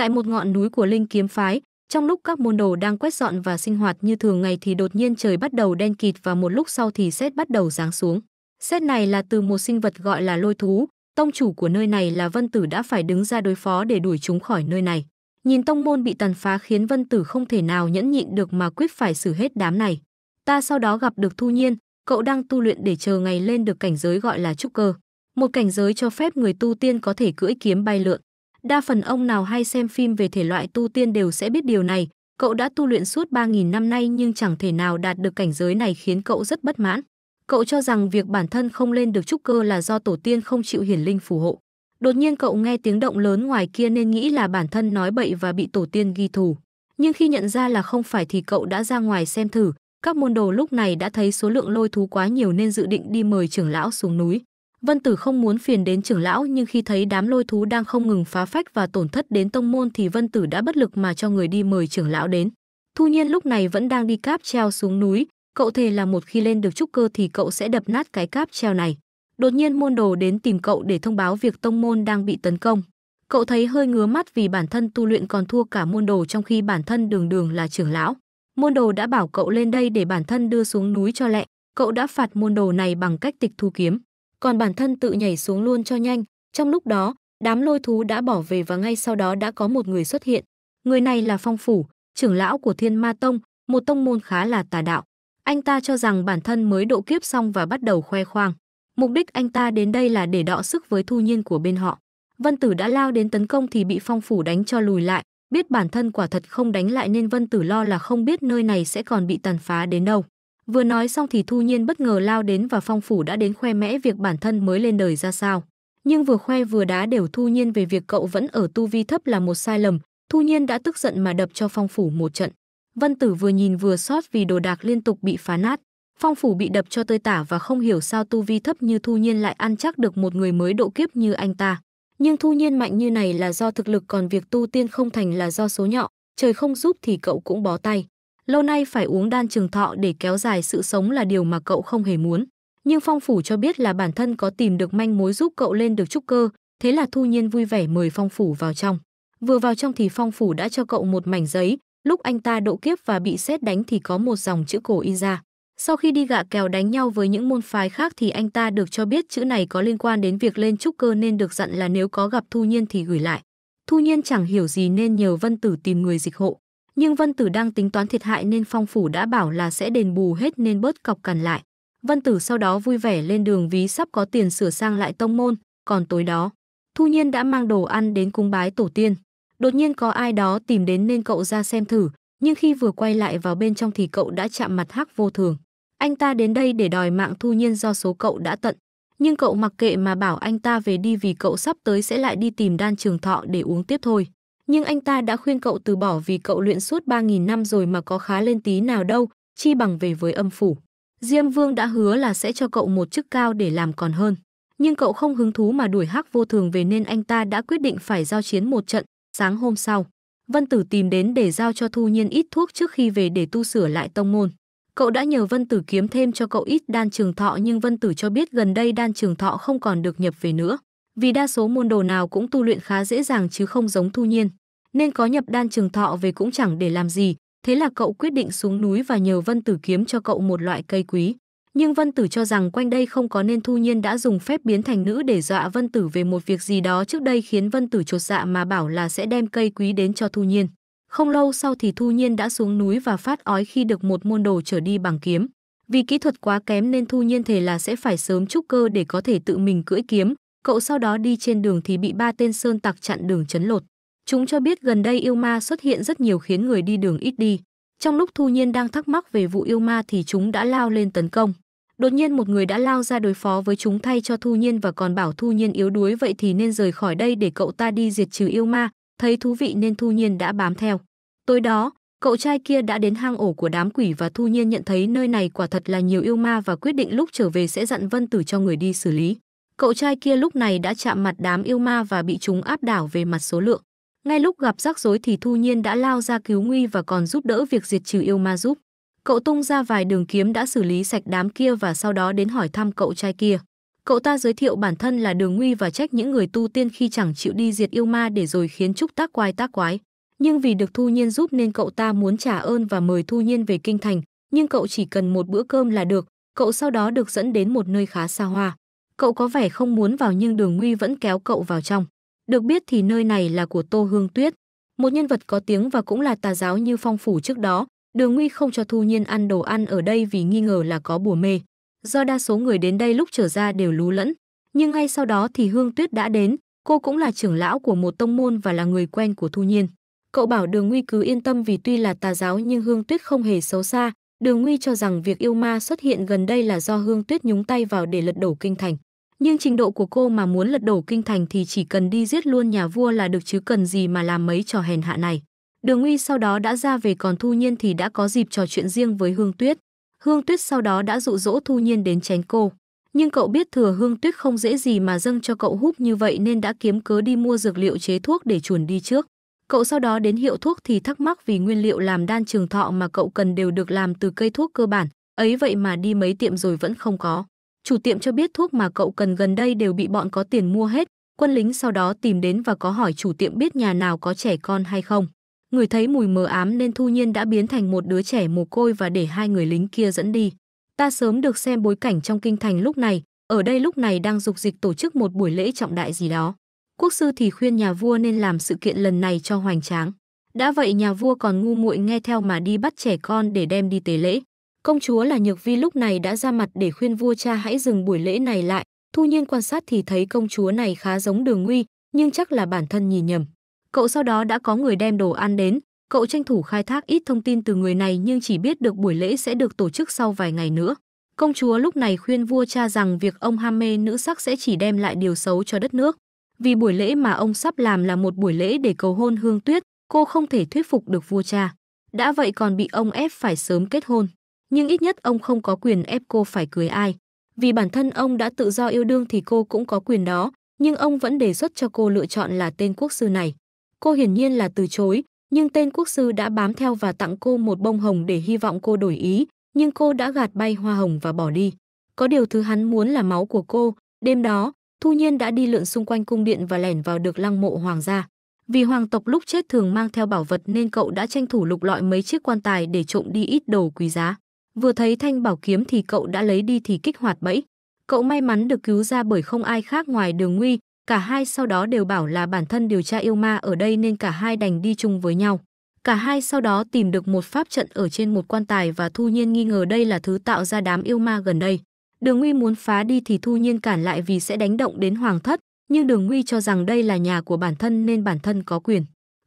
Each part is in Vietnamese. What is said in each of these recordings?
Tại một ngọn núi của Linh Kiếm Phái, trong lúc các môn đồ đang quét dọn và sinh hoạt như thường ngày thì đột nhiên trời bắt đầu đen kịt và một lúc sau thì sét bắt đầu giáng xuống. Sét này là từ một sinh vật gọi là lôi thú, tông chủ của nơi này là Vân Tử đã phải đứng ra đối phó để đuổi chúng khỏi nơi này. Nhìn tông môn bị tàn phá khiến Vân Tử không thể nào nhẫn nhịn được mà quyết phải xử hết đám này. Ta sau đó gặp được Thu Nhiên, cậu đang tu luyện để chờ ngày lên được cảnh giới gọi là trúc cơ. Một cảnh giới cho phép người tu tiên có thể cưỡi kiếm bay lượn. Đa phần ông nào hay xem phim về thể loại tu tiên đều sẽ biết điều này, cậu đã tu luyện suốt 3.000 năm nay nhưng chẳng thể nào đạt được cảnh giới này khiến cậu rất bất mãn. Cậu cho rằng việc bản thân không lên được trúc cơ là do tổ tiên không chịu hiển linh phù hộ. Đột nhiên cậu nghe tiếng động lớn ngoài kia nên nghĩ là bản thân nói bậy và bị tổ tiên ghi thù. Nhưng khi nhận ra là không phải thì cậu đã ra ngoài xem thử, các môn đồ lúc này đã thấy số lượng lôi thú quá nhiều nên dự định đi mời trưởng lão xuống núi. Vân Tử không muốn phiền đến trưởng lão nhưng khi thấy đám lôi thú đang không ngừng phá phách và tổn thất đến tông môn thì Vân Tử đã bất lực mà cho người đi mời trưởng lão đến. Thu Nhiên lúc này vẫn đang đi cáp treo xuống núi, cậu thề là một khi lên được trúc cơ thì cậu sẽ đập nát cái cáp treo này. Đột nhiên môn đồ đến tìm cậu để thông báo việc tông môn đang bị tấn công. Cậu thấy hơi ngứa mắt vì bản thân tu luyện còn thua cả môn đồ trong khi bản thân đường đường là trưởng lão. Môn đồ đã bảo cậu lên đây để bản thân đưa xuống núi cho lẹ, cậu đã phạt môn đồ này bằng cách tịch thu kiếm còn bản thân tự nhảy xuống luôn cho nhanh. Trong lúc đó, đám lôi thú đã bỏ về và ngay sau đó đã có một người xuất hiện. Người này là Phong Phủ, trưởng lão của Thiên Ma Tông, một tông môn khá là tà đạo. Anh ta cho rằng bản thân mới độ kiếp xong và bắt đầu khoe khoang. Mục đích anh ta đến đây là để đọ sức với thu nhiên của bên họ. Vân Tử đã lao đến tấn công thì bị Phong Phủ đánh cho lùi lại, biết bản thân quả thật không đánh lại nên Vân Tử lo là không biết nơi này sẽ còn bị tàn phá đến đâu. Vừa nói xong thì Thu Nhiên bất ngờ lao đến và phong phủ đã đến khoe mẽ việc bản thân mới lên đời ra sao. Nhưng vừa khoe vừa đá đều Thu Nhiên về việc cậu vẫn ở tu vi thấp là một sai lầm, Thu Nhiên đã tức giận mà đập cho phong phủ một trận. Vân Tử vừa nhìn vừa xót vì đồ đạc liên tục bị phá nát. Phong phủ bị đập cho tơi tả và không hiểu sao tu vi thấp như Thu Nhiên lại ăn chắc được một người mới độ kiếp như anh ta. Nhưng Thu Nhiên mạnh như này là do thực lực còn việc tu tiên không thành là do số nhọ, trời không giúp thì cậu cũng bó tay lâu nay phải uống đan trường thọ để kéo dài sự sống là điều mà cậu không hề muốn. Nhưng Phong Phủ cho biết là bản thân có tìm được manh mối giúp cậu lên được trúc cơ, thế là Thu Nhiên vui vẻ mời Phong Phủ vào trong. Vừa vào trong thì Phong Phủ đã cho cậu một mảnh giấy, lúc anh ta độ kiếp và bị xét đánh thì có một dòng chữ cổ in ra. Sau khi đi gạ kèo đánh nhau với những môn phái khác thì anh ta được cho biết chữ này có liên quan đến việc lên trúc cơ nên được dặn là nếu có gặp Thu Nhiên thì gửi lại. Thu Nhiên chẳng hiểu gì nên nhờ Vân Tử tìm người dịch hộ nhưng Vân Tử đang tính toán thiệt hại nên phong phủ đã bảo là sẽ đền bù hết nên bớt cọc cằn lại. Vân Tử sau đó vui vẻ lên đường ví sắp có tiền sửa sang lại tông môn, còn tối đó, Thu Nhiên đã mang đồ ăn đến cúng bái tổ tiên. Đột nhiên có ai đó tìm đến nên cậu ra xem thử, nhưng khi vừa quay lại vào bên trong thì cậu đã chạm mặt Hắc Vô Thường. Anh ta đến đây để đòi mạng Thu Nhiên do số cậu đã tận, nhưng cậu mặc kệ mà bảo anh ta về đi vì cậu sắp tới sẽ lại đi tìm Đan Trường Thọ để uống tiếp thôi nhưng anh ta đã khuyên cậu từ bỏ vì cậu luyện suốt 3.000 năm rồi mà có khá lên tí nào đâu, chi bằng về với âm phủ. Diêm Vương đã hứa là sẽ cho cậu một chức cao để làm còn hơn. Nhưng cậu không hứng thú mà đuổi hắc vô thường về nên anh ta đã quyết định phải giao chiến một trận, sáng hôm sau. Vân Tử tìm đến để giao cho Thu Nhiên ít thuốc trước khi về để tu sửa lại tông môn. Cậu đã nhờ Vân Tử kiếm thêm cho cậu ít đan trường thọ nhưng Vân Tử cho biết gần đây đan trường thọ không còn được nhập về nữa. Vì đa số môn đồ nào cũng tu luyện khá dễ dàng chứ không giống Thu Nhiên nên có nhập đan trường thọ về cũng chẳng để làm gì, thế là cậu quyết định xuống núi và nhờ Vân Tử kiếm cho cậu một loại cây quý. Nhưng Vân Tử cho rằng quanh đây không có nên Thu Nhiên đã dùng phép biến thành nữ để dọa Vân Tử về một việc gì đó trước đây khiến Vân Tử chột dạ mà bảo là sẽ đem cây quý đến cho Thu Nhiên. Không lâu sau thì Thu Nhiên đã xuống núi và phát ói khi được một môn đồ trở đi bằng kiếm. Vì kỹ thuật quá kém nên Thu Nhiên thề là sẽ phải sớm trúc cơ để có thể tự mình cưỡi kiếm. Cậu sau đó đi trên đường thì bị ba tên sơn tặc chặn đường chấn lột. Chúng cho biết gần đây yêu ma xuất hiện rất nhiều khiến người đi đường ít đi. Trong lúc Thu Nhiên đang thắc mắc về vụ yêu ma thì chúng đã lao lên tấn công. Đột nhiên một người đã lao ra đối phó với chúng thay cho Thu Nhiên và còn bảo Thu Nhiên yếu đuối vậy thì nên rời khỏi đây để cậu ta đi diệt trừ yêu ma, thấy thú vị nên Thu Nhiên đã bám theo. Tối đó, cậu trai kia đã đến hang ổ của đám quỷ và Thu Nhiên nhận thấy nơi này quả thật là nhiều yêu ma và quyết định lúc trở về sẽ dặn Vân Tử cho người đi xử lý. Cậu trai kia lúc này đã chạm mặt đám yêu ma và bị chúng áp đảo về mặt số lượng. Ngay lúc gặp rắc rối thì Thu Nhiên đã lao ra cứu nguy và còn giúp đỡ việc diệt trừ yêu ma giúp. Cậu tung ra vài đường kiếm đã xử lý sạch đám kia và sau đó đến hỏi thăm cậu trai kia. Cậu ta giới thiệu bản thân là đường nguy và trách những người tu tiên khi chẳng chịu đi diệt yêu ma để rồi khiến trúc tác quái tác quái. Nhưng vì được Thu Nhiên giúp nên cậu ta muốn trả ơn và mời Thu Nhiên về kinh thành, nhưng cậu chỉ cần một bữa cơm là được, cậu sau đó được dẫn đến một nơi khá xa hoa. Cậu có vẻ không muốn vào nhưng đường nguy vẫn kéo cậu vào trong. Được biết thì nơi này là của Tô Hương Tuyết, một nhân vật có tiếng và cũng là tà giáo như phong phủ trước đó. Đường Nguy không cho Thu Nhiên ăn đồ ăn ở đây vì nghi ngờ là có bùa mê. Do đa số người đến đây lúc trở ra đều lú lẫn, nhưng ngay sau đó thì Hương Tuyết đã đến, cô cũng là trưởng lão của một tông môn và là người quen của Thu Nhiên. Cậu bảo Đường Nguy cứ yên tâm vì tuy là tà giáo nhưng Hương Tuyết không hề xấu xa, Đường Nguy cho rằng việc yêu ma xuất hiện gần đây là do Hương Tuyết nhúng tay vào để lật đổ kinh thành nhưng trình độ của cô mà muốn lật đổ kinh thành thì chỉ cần đi giết luôn nhà vua là được chứ cần gì mà làm mấy trò hèn hạ này. Đường Uy sau đó đã ra về còn Thu Nhiên thì đã có dịp trò chuyện riêng với Hương Tuyết. Hương Tuyết sau đó đã dụ dỗ Thu Nhiên đến tránh cô. Nhưng cậu biết thừa Hương Tuyết không dễ gì mà dâng cho cậu húp như vậy nên đã kiếm cớ đi mua dược liệu chế thuốc để chuẩn đi trước. Cậu sau đó đến hiệu thuốc thì thắc mắc vì nguyên liệu làm đan trường thọ mà cậu cần đều được làm từ cây thuốc cơ bản, ấy vậy mà đi mấy tiệm rồi vẫn không có. Chủ tiệm cho biết thuốc mà cậu cần gần đây đều bị bọn có tiền mua hết, quân lính sau đó tìm đến và có hỏi chủ tiệm biết nhà nào có trẻ con hay không. Người thấy mùi mờ ám nên Thu Nhiên đã biến thành một đứa trẻ mồ côi và để hai người lính kia dẫn đi. Ta sớm được xem bối cảnh trong kinh thành lúc này, ở đây lúc này đang dục dịch tổ chức một buổi lễ trọng đại gì đó. Quốc sư thì khuyên nhà vua nên làm sự kiện lần này cho hoành tráng. Đã vậy nhà vua còn ngu muội nghe theo mà đi bắt trẻ con để đem đi tế lễ. Công chúa là Nhược Vi lúc này đã ra mặt để khuyên vua cha hãy dừng buổi lễ này lại. Thu Nhiên quan sát thì thấy công chúa này khá giống Đường Nguy, nhưng chắc là bản thân nhìn nhầm. Cậu sau đó đã có người đem đồ ăn đến, cậu tranh thủ khai thác ít thông tin từ người này nhưng chỉ biết được buổi lễ sẽ được tổ chức sau vài ngày nữa. Công chúa lúc này khuyên vua cha rằng việc ông ham mê nữ sắc sẽ chỉ đem lại điều xấu cho đất nước. Vì buổi lễ mà ông sắp làm là một buổi lễ để cầu hôn Hương Tuyết, cô không thể thuyết phục được vua cha. Đã vậy còn bị ông ép phải sớm kết hôn nhưng ít nhất ông không có quyền ép cô phải cưới ai. Vì bản thân ông đã tự do yêu đương thì cô cũng có quyền đó, nhưng ông vẫn đề xuất cho cô lựa chọn là tên quốc sư này. Cô hiển nhiên là từ chối, nhưng tên quốc sư đã bám theo và tặng cô một bông hồng để hy vọng cô đổi ý, nhưng cô đã gạt bay hoa hồng và bỏ đi. Có điều thứ hắn muốn là máu của cô, đêm đó, Thu Nhiên đã đi lượn xung quanh cung điện và lẻn vào được lăng mộ hoàng gia. Vì hoàng tộc lúc chết thường mang theo bảo vật nên cậu đã tranh thủ lục lọi mấy chiếc quan tài để trộm đi ít đồ quý giá. Vừa thấy thanh bảo kiếm thì cậu đã lấy đi thì kích hoạt bẫy. Cậu may mắn được cứu ra bởi không ai khác ngoài đường nguy, cả hai sau đó đều bảo là bản thân điều tra yêu ma ở đây nên cả hai đành đi chung với nhau. Cả hai sau đó tìm được một pháp trận ở trên một quan tài và Thu Nhiên nghi ngờ đây là thứ tạo ra đám yêu ma gần đây. Đường Nguy muốn phá đi thì Thu Nhiên cản lại vì sẽ đánh động đến Hoàng Thất, nhưng Đường Nguy cho rằng đây là nhà của bản thân nên bản thân có quyền.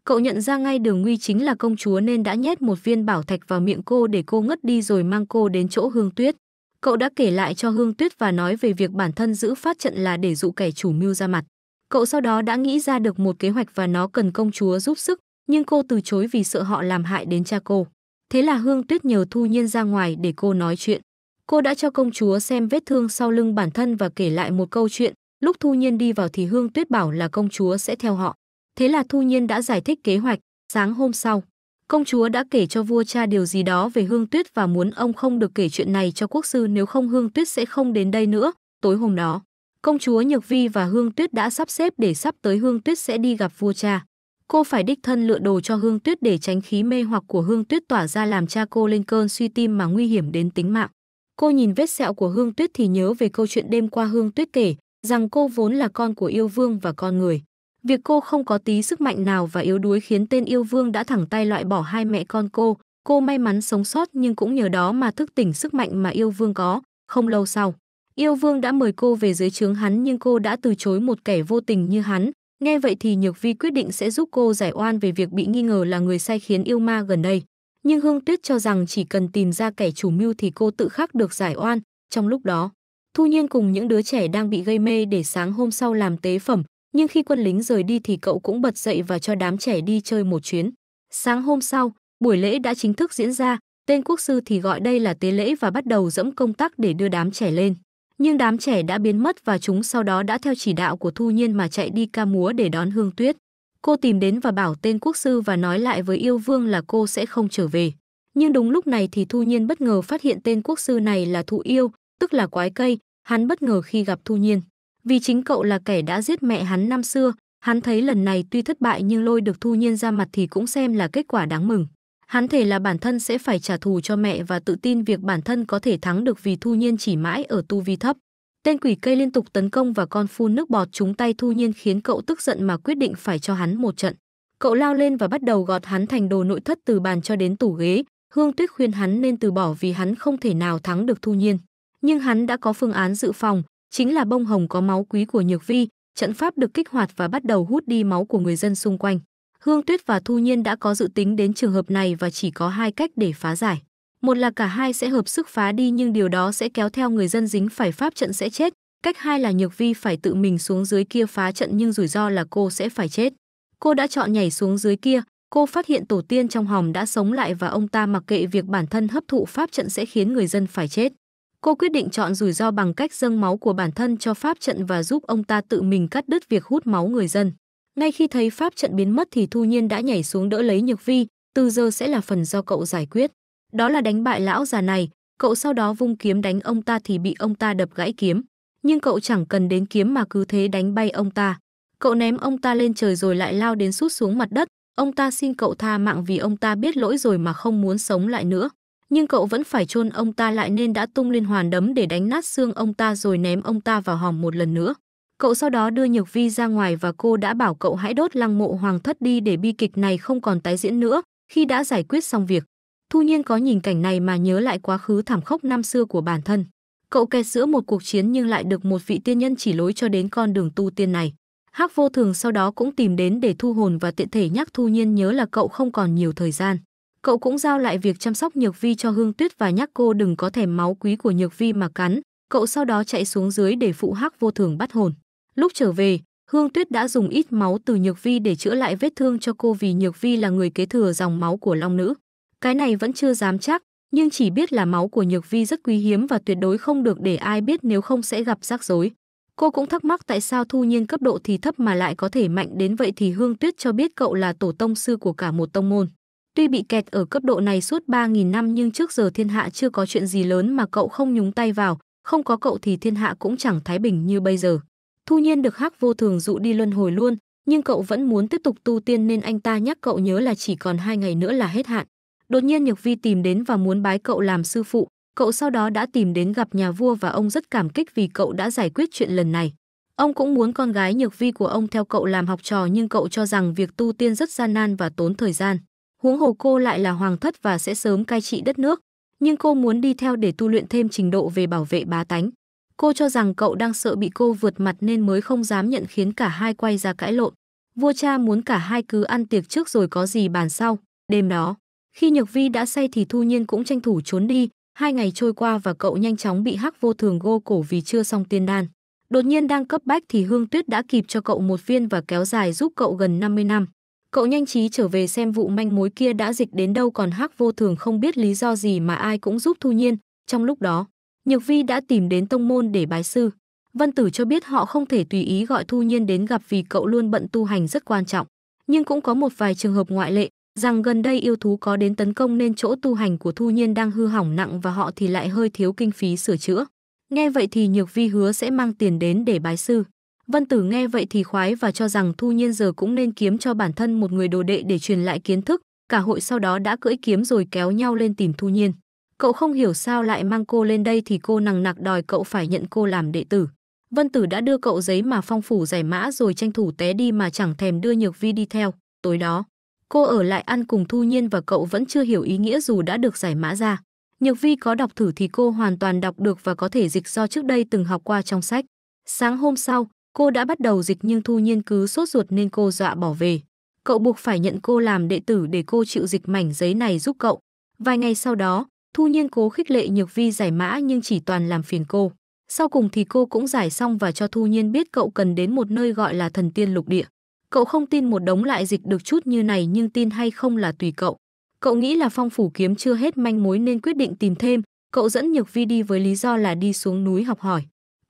Cậu nhận ra ngay đường nguy chính là công chúa nên đã nhét một viên bảo thạch vào miệng cô để cô ngất đi rồi mang cô đến chỗ Hương Tuyết. Cậu đã kể lại cho Hương Tuyết và nói về việc bản thân giữ phát trận là để dụ kẻ chủ mưu ra mặt. Cậu sau đó đã nghĩ ra được một kế hoạch và nó cần công chúa giúp sức, nhưng cô từ chối vì sợ họ làm hại đến cha cô. Thế là Hương Tuyết nhờ Thu Nhiên ra ngoài để cô nói chuyện. Cô đã cho công chúa xem vết thương sau lưng bản thân và kể lại một câu chuyện. Lúc Thu Nhiên đi vào thì Hương Tuyết bảo là công chúa sẽ theo họ. Thế là Thu Nhiên đã giải thích kế hoạch, sáng hôm sau, công chúa đã kể cho vua cha điều gì đó về Hương Tuyết và muốn ông không được kể chuyện này cho quốc sư nếu không Hương Tuyết sẽ không đến đây nữa. Tối hôm đó, công chúa Nhược Vi và Hương Tuyết đã sắp xếp để sắp tới Hương Tuyết sẽ đi gặp vua cha. Cô phải đích thân lựa đồ cho Hương Tuyết để tránh khí mê hoặc của Hương Tuyết tỏa ra làm cha cô lên cơn suy tim mà nguy hiểm đến tính mạng. Cô nhìn vết sẹo của Hương Tuyết thì nhớ về câu chuyện đêm qua Hương Tuyết kể, rằng cô vốn là con của yêu vương và con người. Việc cô không có tí sức mạnh nào và yếu đuối khiến tên yêu vương đã thẳng tay loại bỏ hai mẹ con cô. Cô may mắn sống sót nhưng cũng nhờ đó mà thức tỉnh sức mạnh mà yêu vương có. Không lâu sau, yêu vương đã mời cô về dưới trướng hắn nhưng cô đã từ chối một kẻ vô tình như hắn. Nghe vậy thì Nhược Vi quyết định sẽ giúp cô giải oan về việc bị nghi ngờ là người sai khiến yêu ma gần đây. Nhưng Hương Tuyết cho rằng chỉ cần tìm ra kẻ chủ mưu thì cô tự khắc được giải oan. Trong lúc đó, Thu Nhiên cùng những đứa trẻ đang bị gây mê để sáng hôm sau làm tế phẩm, nhưng khi quân lính rời đi thì cậu cũng bật dậy và cho đám trẻ đi chơi một chuyến. Sáng hôm sau, buổi lễ đã chính thức diễn ra, tên quốc sư thì gọi đây là tế lễ và bắt đầu dẫm công tắc để đưa đám trẻ lên. Nhưng đám trẻ đã biến mất và chúng sau đó đã theo chỉ đạo của Thu Nhiên mà chạy đi ca múa để đón Hương Tuyết. Cô tìm đến và bảo tên quốc sư và nói lại với yêu vương là cô sẽ không trở về. Nhưng đúng lúc này thì Thu Nhiên bất ngờ phát hiện tên quốc sư này là Thu Yêu, tức là quái cây, hắn bất ngờ khi gặp Thu Nhiên. Vì chính cậu là kẻ đã giết mẹ hắn năm xưa, hắn thấy lần này tuy thất bại nhưng lôi được thu nhiên ra mặt thì cũng xem là kết quả đáng mừng. Hắn thể là bản thân sẽ phải trả thù cho mẹ và tự tin việc bản thân có thể thắng được vì thu nhiên chỉ mãi ở tu vi thấp. Tên quỷ cây liên tục tấn công và con phun nước bọt trúng tay thu nhiên khiến cậu tức giận mà quyết định phải cho hắn một trận. Cậu lao lên và bắt đầu gọt hắn thành đồ nội thất từ bàn cho đến tủ ghế. Hương Tuyết khuyên hắn nên từ bỏ vì hắn không thể nào thắng được thu nhiên. Nhưng hắn đã có phương án dự phòng, chính là bông hồng có máu quý của Nhược Vi, trận pháp được kích hoạt và bắt đầu hút đi máu của người dân xung quanh. Hương Tuyết và Thu Nhiên đã có dự tính đến trường hợp này và chỉ có hai cách để phá giải. Một là cả hai sẽ hợp sức phá đi nhưng điều đó sẽ kéo theo người dân dính phải pháp trận sẽ chết. Cách hai là Nhược Vi phải tự mình xuống dưới kia phá trận nhưng rủi ro là cô sẽ phải chết. Cô đã chọn nhảy xuống dưới kia, cô phát hiện tổ tiên trong hòm đã sống lại và ông ta mặc kệ việc bản thân hấp thụ pháp trận sẽ khiến người dân phải chết. Cô quyết định chọn rủi ro bằng cách dâng máu của bản thân cho pháp trận và giúp ông ta tự mình cắt đứt việc hút máu người dân. Ngay khi thấy pháp trận biến mất thì Thu Nhiên đã nhảy xuống đỡ lấy Nhược Vi, từ giờ sẽ là phần do cậu giải quyết. Đó là đánh bại lão già này, cậu sau đó vung kiếm đánh ông ta thì bị ông ta đập gãy kiếm. Nhưng cậu chẳng cần đến kiếm mà cứ thế đánh bay ông ta. Cậu ném ông ta lên trời rồi lại lao đến sút xuống mặt đất, ông ta xin cậu tha mạng vì ông ta biết lỗi rồi mà không muốn sống lại nữa nhưng cậu vẫn phải chôn ông ta lại nên đã tung liên hoàn đấm để đánh nát xương ông ta rồi ném ông ta vào hòm một lần nữa. Cậu sau đó đưa Nhược Vi ra ngoài và cô đã bảo cậu hãy đốt lăng mộ hoàng thất đi để bi kịch này không còn tái diễn nữa, khi đã giải quyết xong việc. Thu Nhiên có nhìn cảnh này mà nhớ lại quá khứ thảm khốc năm xưa của bản thân. Cậu kẹt giữa một cuộc chiến nhưng lại được một vị tiên nhân chỉ lối cho đến con đường tu tiên này. Hắc vô thường sau đó cũng tìm đến để thu hồn và tiện thể nhắc Thu Nhiên nhớ là cậu không còn nhiều thời gian. Cậu cũng giao lại việc chăm sóc Nhược Vi cho Hương Tuyết và nhắc cô đừng có thèm máu quý của Nhược Vi mà cắn. Cậu sau đó chạy xuống dưới để phụ Hắc Vô Thường bắt hồn. Lúc trở về, Hương Tuyết đã dùng ít máu từ Nhược Vi để chữa lại vết thương cho cô vì Nhược Vi là người kế thừa dòng máu của Long Nữ. Cái này vẫn chưa dám chắc, nhưng chỉ biết là máu của Nhược Vi rất quý hiếm và tuyệt đối không được để ai biết nếu không sẽ gặp rắc rối. Cô cũng thắc mắc tại sao Thu Nhiên cấp độ thì thấp mà lại có thể mạnh đến vậy thì Hương Tuyết cho biết cậu là tổ tông sư của cả một tông môn. Tuy bị kẹt ở cấp độ này suốt 3.000 năm nhưng trước giờ thiên hạ chưa có chuyện gì lớn mà cậu không nhúng tay vào, không có cậu thì thiên hạ cũng chẳng thái bình như bây giờ. Thu nhiên được hắc vô thường dụ đi luân hồi luôn, nhưng cậu vẫn muốn tiếp tục tu tiên nên anh ta nhắc cậu nhớ là chỉ còn hai ngày nữa là hết hạn. Đột nhiên Nhược Vi tìm đến và muốn bái cậu làm sư phụ, cậu sau đó đã tìm đến gặp nhà vua và ông rất cảm kích vì cậu đã giải quyết chuyện lần này. Ông cũng muốn con gái Nhược Vi của ông theo cậu làm học trò nhưng cậu cho rằng việc tu tiên rất gian nan và tốn thời gian huống hồ cô lại là hoàng thất và sẽ sớm cai trị đất nước, nhưng cô muốn đi theo để tu luyện thêm trình độ về bảo vệ bá tánh. Cô cho rằng cậu đang sợ bị cô vượt mặt nên mới không dám nhận khiến cả hai quay ra cãi lộn. Vua cha muốn cả hai cứ ăn tiệc trước rồi có gì bàn sau. Đêm đó, khi Nhược Vi đã say thì Thu Nhiên cũng tranh thủ trốn đi. Hai ngày trôi qua và cậu nhanh chóng bị hắc vô thường gô cổ vì chưa xong tiên đan. Đột nhiên đang cấp bách thì Hương Tuyết đã kịp cho cậu một viên và kéo dài giúp cậu gần 50 năm. Cậu nhanh trí trở về xem vụ manh mối kia đã dịch đến đâu còn Hắc Vô Thường không biết lý do gì mà ai cũng giúp Thu Nhiên. Trong lúc đó, Nhược Vi đã tìm đến tông môn để bái sư. Vân Tử cho biết họ không thể tùy ý gọi Thu Nhiên đến gặp vì cậu luôn bận tu hành rất quan trọng. Nhưng cũng có một vài trường hợp ngoại lệ, rằng gần đây yêu thú có đến tấn công nên chỗ tu hành của Thu Nhiên đang hư hỏng nặng và họ thì lại hơi thiếu kinh phí sửa chữa. Nghe vậy thì Nhược Vi hứa sẽ mang tiền đến để bái sư. Vân Tử nghe vậy thì khoái và cho rằng Thu Nhiên giờ cũng nên kiếm cho bản thân một người đồ đệ để truyền lại kiến thức, cả hội sau đó đã cưỡi kiếm rồi kéo nhau lên tìm Thu Nhiên. Cậu không hiểu sao lại mang cô lên đây thì cô nằng nặc đòi cậu phải nhận cô làm đệ tử. Vân Tử đã đưa cậu giấy mà phong phủ giải mã rồi tranh thủ té đi mà chẳng thèm đưa Nhược Vi đi theo. Tối đó, cô ở lại ăn cùng Thu Nhiên và cậu vẫn chưa hiểu ý nghĩa dù đã được giải mã ra. Nhược Vi có đọc thử thì cô hoàn toàn đọc được và có thể dịch do trước đây từng học qua trong sách. Sáng hôm sau, Cô đã bắt đầu dịch nhưng Thu Nhiên cứ sốt ruột nên cô dọa bỏ về. Cậu buộc phải nhận cô làm đệ tử để cô chịu dịch mảnh giấy này giúp cậu. Vài ngày sau đó, Thu Nhiên cố khích lệ Nhược Vi giải mã nhưng chỉ toàn làm phiền cô. Sau cùng thì cô cũng giải xong và cho Thu Nhiên biết cậu cần đến một nơi gọi là thần tiên lục địa. Cậu không tin một đống lại dịch được chút như này nhưng tin hay không là tùy cậu. Cậu nghĩ là phong phủ kiếm chưa hết manh mối nên quyết định tìm thêm. Cậu dẫn Nhược Vi đi với lý do là đi xuống núi học hỏi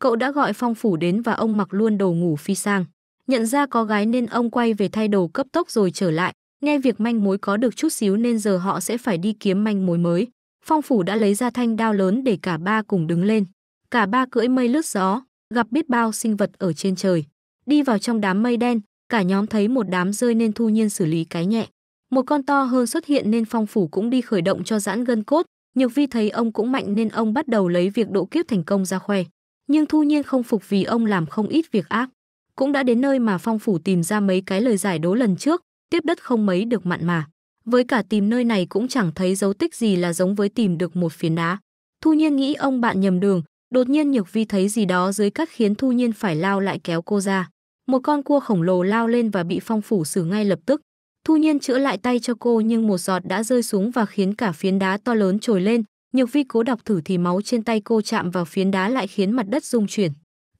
cậu đã gọi phong phủ đến và ông mặc luôn đồ ngủ phi sang. Nhận ra có gái nên ông quay về thay đồ cấp tốc rồi trở lại, nghe việc manh mối có được chút xíu nên giờ họ sẽ phải đi kiếm manh mối mới. Phong phủ đã lấy ra thanh đao lớn để cả ba cùng đứng lên. Cả ba cưỡi mây lướt gió, gặp biết bao sinh vật ở trên trời. Đi vào trong đám mây đen, cả nhóm thấy một đám rơi nên thu nhiên xử lý cái nhẹ. Một con to hơn xuất hiện nên phong phủ cũng đi khởi động cho giãn gân cốt. Nhược vi thấy ông cũng mạnh nên ông bắt đầu lấy việc độ kiếp thành công ra khoe nhưng Thu Nhiên không phục vì ông làm không ít việc ác. Cũng đã đến nơi mà Phong Phủ tìm ra mấy cái lời giải đố lần trước, tiếp đất không mấy được mặn mà. Với cả tìm nơi này cũng chẳng thấy dấu tích gì là giống với tìm được một phiến đá. Thu Nhiên nghĩ ông bạn nhầm đường, đột nhiên Nhược Vi thấy gì đó dưới cát khiến Thu Nhiên phải lao lại kéo cô ra. Một con cua khổng lồ lao lên và bị Phong Phủ xử ngay lập tức. Thu Nhiên chữa lại tay cho cô nhưng một giọt đã rơi xuống và khiến cả phiến đá to lớn trồi lên, Nhược Vi cố đọc thử thì máu trên tay cô chạm vào phiến đá lại khiến mặt đất rung chuyển.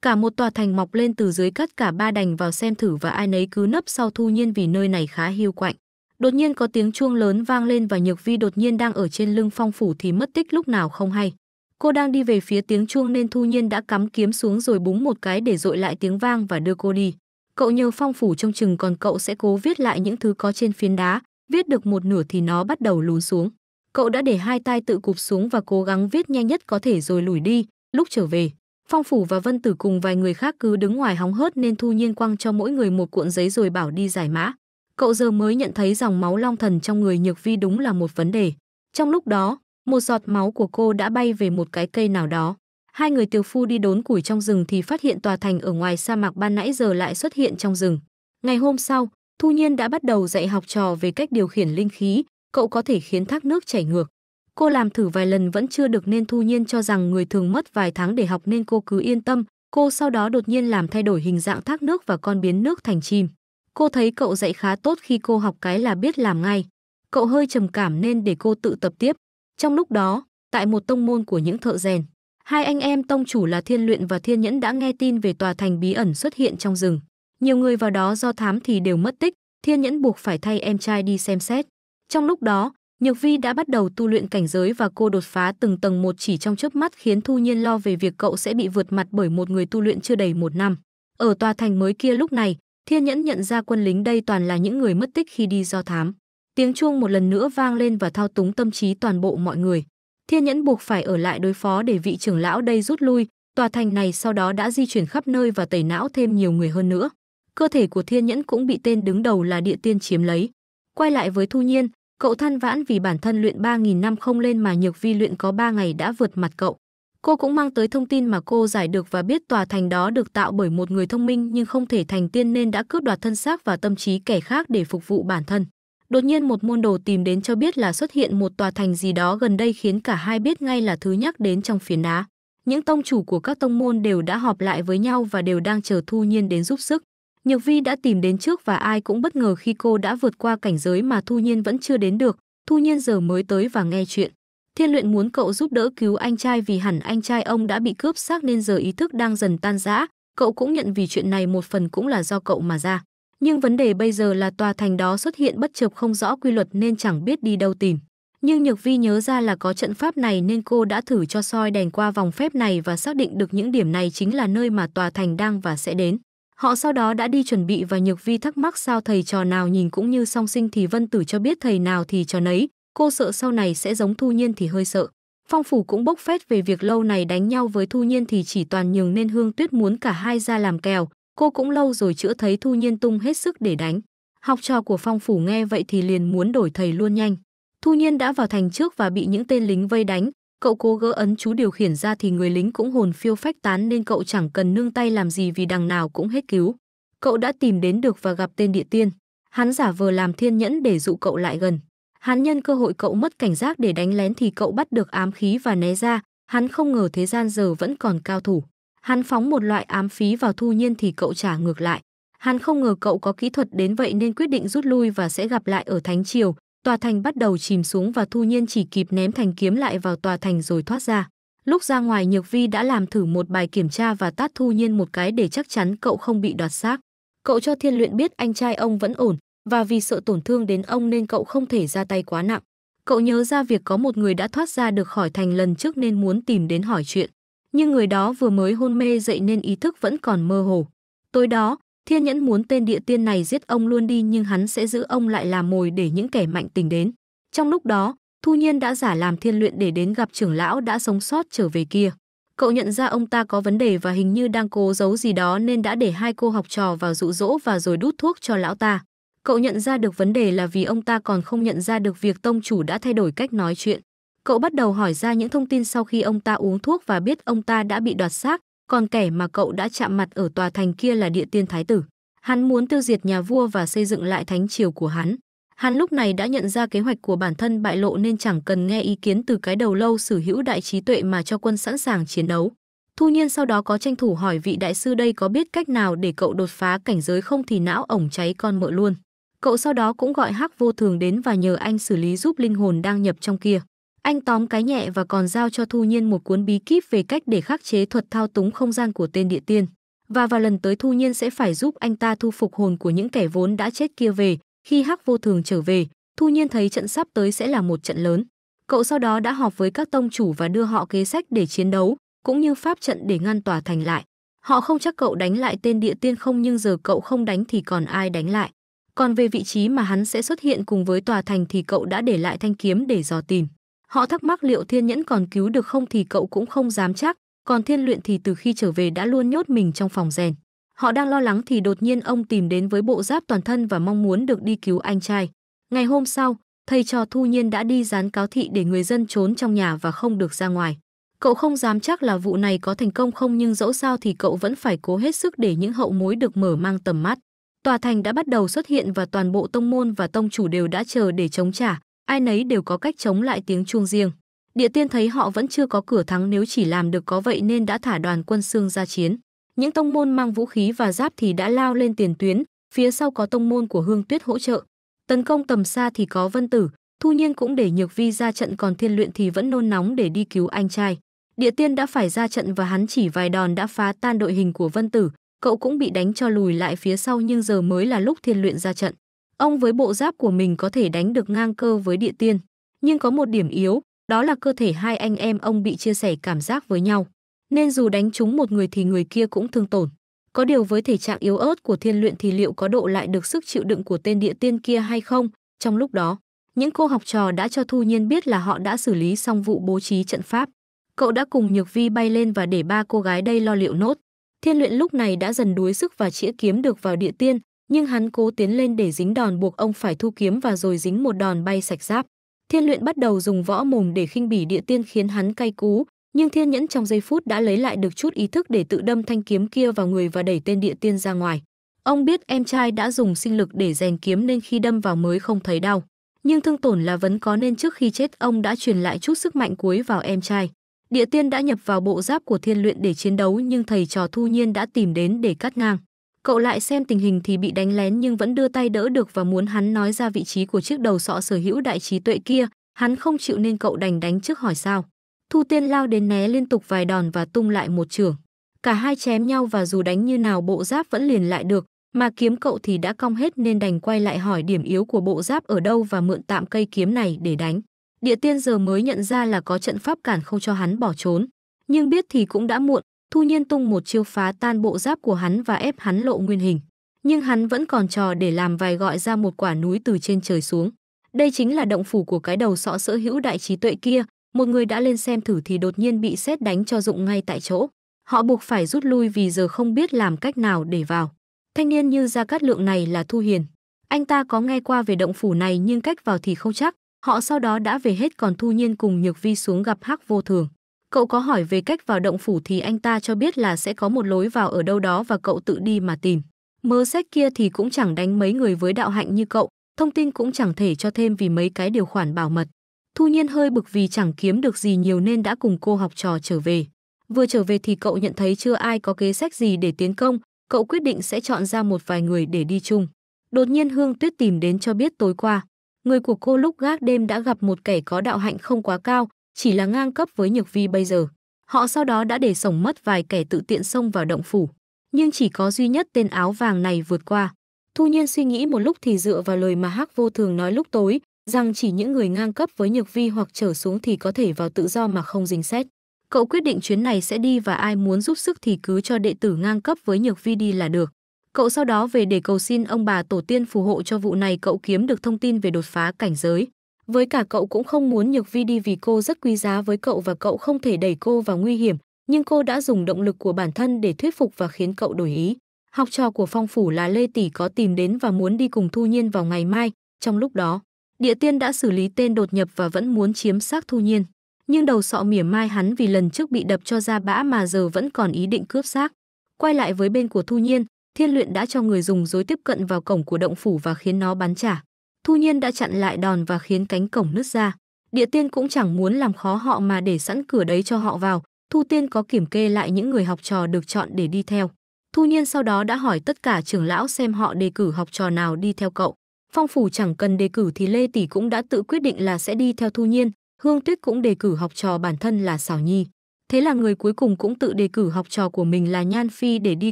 Cả một tòa thành mọc lên từ dưới cất cả ba đành vào xem thử và ai nấy cứ nấp sau Thu Nhiên vì nơi này khá hiu quạnh. Đột nhiên có tiếng chuông lớn vang lên và Nhược Vi đột nhiên đang ở trên lưng phong phủ thì mất tích lúc nào không hay. Cô đang đi về phía tiếng chuông nên Thu Nhiên đã cắm kiếm xuống rồi búng một cái để dội lại tiếng vang và đưa cô đi. Cậu nhờ phong phủ trông chừng còn cậu sẽ cố viết lại những thứ có trên phiến đá, viết được một nửa thì nó bắt đầu lún xuống. Cậu đã để hai tay tự cụp xuống và cố gắng viết nhanh nhất có thể rồi lùi đi, lúc trở về. Phong Phủ và Vân Tử cùng vài người khác cứ đứng ngoài hóng hớt nên Thu Nhiên quăng cho mỗi người một cuộn giấy rồi bảo đi giải mã. Cậu giờ mới nhận thấy dòng máu long thần trong người Nhược Vi đúng là một vấn đề. Trong lúc đó, một giọt máu của cô đã bay về một cái cây nào đó. Hai người tiểu phu đi đốn củi trong rừng thì phát hiện tòa thành ở ngoài sa mạc ban nãy giờ lại xuất hiện trong rừng. Ngày hôm sau, Thu Nhiên đã bắt đầu dạy học trò về cách điều khiển linh khí, cậu có thể khiến thác nước chảy ngược. Cô làm thử vài lần vẫn chưa được nên Thu Nhiên cho rằng người thường mất vài tháng để học nên cô cứ yên tâm. Cô sau đó đột nhiên làm thay đổi hình dạng thác nước và con biến nước thành chim. Cô thấy cậu dạy khá tốt khi cô học cái là biết làm ngay. Cậu hơi trầm cảm nên để cô tự tập tiếp. Trong lúc đó, tại một tông môn của những thợ rèn, hai anh em tông chủ là Thiên Luyện và Thiên Nhẫn đã nghe tin về tòa thành bí ẩn xuất hiện trong rừng. Nhiều người vào đó do thám thì đều mất tích, Thiên Nhẫn buộc phải thay em trai đi xem xét. Trong lúc đó, Nhược Vi đã bắt đầu tu luyện cảnh giới và cô đột phá từng tầng một chỉ trong chớp mắt khiến Thu Nhiên lo về việc cậu sẽ bị vượt mặt bởi một người tu luyện chưa đầy một năm. Ở tòa thành mới kia lúc này, Thiên Nhẫn nhận ra quân lính đây toàn là những người mất tích khi đi do thám. Tiếng chuông một lần nữa vang lên và thao túng tâm trí toàn bộ mọi người. Thiên Nhẫn buộc phải ở lại đối phó để vị trưởng lão đây rút lui, tòa thành này sau đó đã di chuyển khắp nơi và tẩy não thêm nhiều người hơn nữa. Cơ thể của Thiên Nhẫn cũng bị tên đứng đầu là Địa Tiên chiếm lấy. Quay lại với Thu Nhiên, Cậu than vãn vì bản thân luyện 3.000 năm không lên mà Nhược Vi luyện có 3 ngày đã vượt mặt cậu. Cô cũng mang tới thông tin mà cô giải được và biết tòa thành đó được tạo bởi một người thông minh nhưng không thể thành tiên nên đã cướp đoạt thân xác và tâm trí kẻ khác để phục vụ bản thân. Đột nhiên một môn đồ tìm đến cho biết là xuất hiện một tòa thành gì đó gần đây khiến cả hai biết ngay là thứ nhắc đến trong phiến đá. Những tông chủ của các tông môn đều đã họp lại với nhau và đều đang chờ Thu Nhiên đến giúp sức. Nhược Vi đã tìm đến trước và ai cũng bất ngờ khi cô đã vượt qua cảnh giới mà Thu Nhiên vẫn chưa đến được, Thu Nhiên giờ mới tới và nghe chuyện. Thiên luyện muốn cậu giúp đỡ cứu anh trai vì hẳn anh trai ông đã bị cướp xác nên giờ ý thức đang dần tan rã, cậu cũng nhận vì chuyện này một phần cũng là do cậu mà ra. Nhưng vấn đề bây giờ là tòa thành đó xuất hiện bất chợt không rõ quy luật nên chẳng biết đi đâu tìm. Nhưng Nhược Vi nhớ ra là có trận pháp này nên cô đã thử cho soi đèn qua vòng phép này và xác định được những điểm này chính là nơi mà tòa thành đang và sẽ đến. Họ sau đó đã đi chuẩn bị và Nhược Vi thắc mắc sao thầy trò nào nhìn cũng như song sinh thì Vân Tử cho biết thầy nào thì trò nấy, cô sợ sau này sẽ giống Thu Nhiên thì hơi sợ. Phong phủ cũng bốc phét về việc lâu này đánh nhau với Thu Nhiên thì chỉ toàn nhường nên Hương Tuyết muốn cả hai ra làm kèo, cô cũng lâu rồi chữa thấy Thu Nhiên tung hết sức để đánh. Học trò của Phong phủ nghe vậy thì liền muốn đổi thầy luôn nhanh. Thu Nhiên đã vào thành trước và bị những tên lính vây đánh, Cậu cố gỡ ấn chú điều khiển ra thì người lính cũng hồn phiêu phách tán nên cậu chẳng cần nương tay làm gì vì đằng nào cũng hết cứu. Cậu đã tìm đến được và gặp tên địa tiên. Hắn giả vờ làm thiên nhẫn để dụ cậu lại gần. Hắn nhân cơ hội cậu mất cảnh giác để đánh lén thì cậu bắt được ám khí và né ra. Hắn không ngờ thế gian giờ vẫn còn cao thủ. Hắn phóng một loại ám phí vào thu nhiên thì cậu trả ngược lại. Hắn không ngờ cậu có kỹ thuật đến vậy nên quyết định rút lui và sẽ gặp lại ở Thánh Triều. Tòa thành bắt đầu chìm xuống và Thu Nhiên chỉ kịp ném thành kiếm lại vào tòa thành rồi thoát ra. Lúc ra ngoài Nhược Vi đã làm thử một bài kiểm tra và tát Thu Nhiên một cái để chắc chắn cậu không bị đoạt xác. Cậu cho Thiên Luyện biết anh trai ông vẫn ổn và vì sợ tổn thương đến ông nên cậu không thể ra tay quá nặng. Cậu nhớ ra việc có một người đã thoát ra được khỏi thành lần trước nên muốn tìm đến hỏi chuyện. Nhưng người đó vừa mới hôn mê dậy nên ý thức vẫn còn mơ hồ. Tối đó, Thiên Nhẫn muốn tên địa tiên này giết ông luôn đi nhưng hắn sẽ giữ ông lại làm mồi để những kẻ mạnh tình đến. Trong lúc đó, Thu Nhiên đã giả làm thiên luyện để đến gặp trưởng lão đã sống sót trở về kia. Cậu nhận ra ông ta có vấn đề và hình như đang cố giấu gì đó nên đã để hai cô học trò vào dụ dỗ và rồi đút thuốc cho lão ta. Cậu nhận ra được vấn đề là vì ông ta còn không nhận ra được việc tông chủ đã thay đổi cách nói chuyện. Cậu bắt đầu hỏi ra những thông tin sau khi ông ta uống thuốc và biết ông ta đã bị đoạt xác, còn kẻ mà cậu đã chạm mặt ở tòa thành kia là địa tiên thái tử. Hắn muốn tiêu diệt nhà vua và xây dựng lại thánh triều của hắn. Hắn lúc này đã nhận ra kế hoạch của bản thân bại lộ nên chẳng cần nghe ý kiến từ cái đầu lâu sở hữu đại trí tuệ mà cho quân sẵn sàng chiến đấu. Thu nhiên sau đó có tranh thủ hỏi vị đại sư đây có biết cách nào để cậu đột phá cảnh giới không thì não ổng cháy con mợ luôn. Cậu sau đó cũng gọi hắc vô thường đến và nhờ anh xử lý giúp linh hồn đang nhập trong kia. Anh tóm cái nhẹ và còn giao cho Thu Nhiên một cuốn bí kíp về cách để khắc chế thuật thao túng không gian của tên địa tiên. Và vào lần tới Thu Nhiên sẽ phải giúp anh ta thu phục hồn của những kẻ vốn đã chết kia về. Khi Hắc Vô Thường trở về, Thu Nhiên thấy trận sắp tới sẽ là một trận lớn. Cậu sau đó đã họp với các tông chủ và đưa họ kế sách để chiến đấu, cũng như pháp trận để ngăn tòa thành lại. Họ không chắc cậu đánh lại tên địa tiên không nhưng giờ cậu không đánh thì còn ai đánh lại. Còn về vị trí mà hắn sẽ xuất hiện cùng với tòa thành thì cậu đã để lại thanh kiếm để dò tìm. Họ thắc mắc liệu thiên nhẫn còn cứu được không thì cậu cũng không dám chắc, còn thiên luyện thì từ khi trở về đã luôn nhốt mình trong phòng rèn. Họ đang lo lắng thì đột nhiên ông tìm đến với bộ giáp toàn thân và mong muốn được đi cứu anh trai. Ngày hôm sau, thầy trò Thu Nhiên đã đi dán cáo thị để người dân trốn trong nhà và không được ra ngoài. Cậu không dám chắc là vụ này có thành công không nhưng dẫu sao thì cậu vẫn phải cố hết sức để những hậu mối được mở mang tầm mắt. Tòa thành đã bắt đầu xuất hiện và toàn bộ tông môn và tông chủ đều đã chờ để chống trả, ai nấy đều có cách chống lại tiếng chuông riêng. Địa tiên thấy họ vẫn chưa có cửa thắng nếu chỉ làm được có vậy nên đã thả đoàn quân xương ra chiến. Những tông môn mang vũ khí và giáp thì đã lao lên tiền tuyến, phía sau có tông môn của Hương Tuyết hỗ trợ. Tấn công tầm xa thì có Vân Tử, Thu Nhiên cũng để Nhược Vi ra trận còn Thiên Luyện thì vẫn nôn nóng để đi cứu anh trai. Địa tiên đã phải ra trận và hắn chỉ vài đòn đã phá tan đội hình của Vân Tử, cậu cũng bị đánh cho lùi lại phía sau nhưng giờ mới là lúc Thiên Luyện ra trận. Ông với bộ giáp của mình có thể đánh được ngang cơ với địa tiên, nhưng có một điểm yếu, đó là cơ thể hai anh em ông bị chia sẻ cảm giác với nhau, nên dù đánh trúng một người thì người kia cũng thương tổn. Có điều với thể trạng yếu ớt của thiên luyện thì liệu có độ lại được sức chịu đựng của tên địa tiên kia hay không? Trong lúc đó, những cô học trò đã cho Thu Nhiên biết là họ đã xử lý xong vụ bố trí trận pháp. Cậu đã cùng Nhược Vi bay lên và để ba cô gái đây lo liệu nốt. Thiên luyện lúc này đã dần đuối sức và chĩa kiếm được vào địa tiên, nhưng hắn cố tiến lên để dính đòn buộc ông phải thu kiếm và rồi dính một đòn bay sạch giáp. Thiên luyện bắt đầu dùng võ mồm để khinh bỉ địa tiên khiến hắn cay cú, nhưng thiên nhẫn trong giây phút đã lấy lại được chút ý thức để tự đâm thanh kiếm kia vào người và đẩy tên địa tiên ra ngoài. Ông biết em trai đã dùng sinh lực để rèn kiếm nên khi đâm vào mới không thấy đau. Nhưng thương tổn là vẫn có nên trước khi chết ông đã truyền lại chút sức mạnh cuối vào em trai. Địa tiên đã nhập vào bộ giáp của thiên luyện để chiến đấu nhưng thầy trò thu nhiên đã tìm đến để cắt ngang. Cậu lại xem tình hình thì bị đánh lén nhưng vẫn đưa tay đỡ được và muốn hắn nói ra vị trí của chiếc đầu sọ sở hữu đại trí tuệ kia, hắn không chịu nên cậu đành đánh trước hỏi sao. Thu Tiên lao đến né liên tục vài đòn và tung lại một trường. Cả hai chém nhau và dù đánh như nào bộ giáp vẫn liền lại được, mà kiếm cậu thì đã cong hết nên đành quay lại hỏi điểm yếu của bộ giáp ở đâu và mượn tạm cây kiếm này để đánh. Địa tiên giờ mới nhận ra là có trận pháp cản không cho hắn bỏ trốn, nhưng biết thì cũng đã muộn, Thu Nhiên tung một chiêu phá tan bộ giáp của hắn và ép hắn lộ nguyên hình. Nhưng hắn vẫn còn trò để làm vài gọi ra một quả núi từ trên trời xuống. Đây chính là động phủ của cái đầu sọ sở hữu đại trí tuệ kia, một người đã lên xem thử thì đột nhiên bị xét đánh cho dụng ngay tại chỗ. Họ buộc phải rút lui vì giờ không biết làm cách nào để vào. Thanh niên như Gia Cát Lượng này là Thu Hiền. Anh ta có nghe qua về động phủ này nhưng cách vào thì không chắc. Họ sau đó đã về hết còn Thu Nhiên cùng Nhược Vi xuống gặp Hắc Vô Thường. Cậu có hỏi về cách vào động phủ thì anh ta cho biết là sẽ có một lối vào ở đâu đó và cậu tự đi mà tìm. Mơ sách kia thì cũng chẳng đánh mấy người với đạo hạnh như cậu, thông tin cũng chẳng thể cho thêm vì mấy cái điều khoản bảo mật. Thu Nhiên hơi bực vì chẳng kiếm được gì nhiều nên đã cùng cô học trò trở về. Vừa trở về thì cậu nhận thấy chưa ai có kế sách gì để tiến công, cậu quyết định sẽ chọn ra một vài người để đi chung. Đột nhiên Hương Tuyết tìm đến cho biết tối qua, người của cô lúc gác đêm đã gặp một kẻ có đạo hạnh không quá cao, chỉ là ngang cấp với Nhược Vi bây giờ. Họ sau đó đã để sống mất vài kẻ tự tiện xông vào động phủ, nhưng chỉ có duy nhất tên áo vàng này vượt qua. Thu Nhiên suy nghĩ một lúc thì dựa vào lời mà Hắc Vô Thường nói lúc tối, rằng chỉ những người ngang cấp với Nhược Vi hoặc trở xuống thì có thể vào tự do mà không dính xét. Cậu quyết định chuyến này sẽ đi và ai muốn giúp sức thì cứ cho đệ tử ngang cấp với Nhược Vi đi là được. Cậu sau đó về để cầu xin ông bà tổ tiên phù hộ cho vụ này cậu kiếm được thông tin về đột phá cảnh giới. Với cả cậu cũng không muốn Nhược Vi đi vì cô rất quý giá với cậu và cậu không thể đẩy cô vào nguy hiểm, nhưng cô đã dùng động lực của bản thân để thuyết phục và khiến cậu đổi ý. Học trò của phong phủ là Lê Tỷ có tìm đến và muốn đi cùng Thu Nhiên vào ngày mai, trong lúc đó, địa tiên đã xử lý tên đột nhập và vẫn muốn chiếm xác Thu Nhiên. Nhưng đầu sọ mỉa mai hắn vì lần trước bị đập cho ra bã mà giờ vẫn còn ý định cướp xác. Quay lại với bên của Thu Nhiên, Thiên Luyện đã cho người dùng dối tiếp cận vào cổng của động phủ và khiến nó bắn trả. Thu Nhiên đã chặn lại đòn và khiến cánh cổng nứt ra. Địa tiên cũng chẳng muốn làm khó họ mà để sẵn cửa đấy cho họ vào. Thu Tiên có kiểm kê lại những người học trò được chọn để đi theo. Thu Nhiên sau đó đã hỏi tất cả trưởng lão xem họ đề cử học trò nào đi theo cậu. Phong Phủ chẳng cần đề cử thì Lê Tỷ cũng đã tự quyết định là sẽ đi theo Thu Nhiên. Hương Tuyết cũng đề cử học trò bản thân là Sảo Nhi. Thế là người cuối cùng cũng tự đề cử học trò của mình là Nhan Phi để đi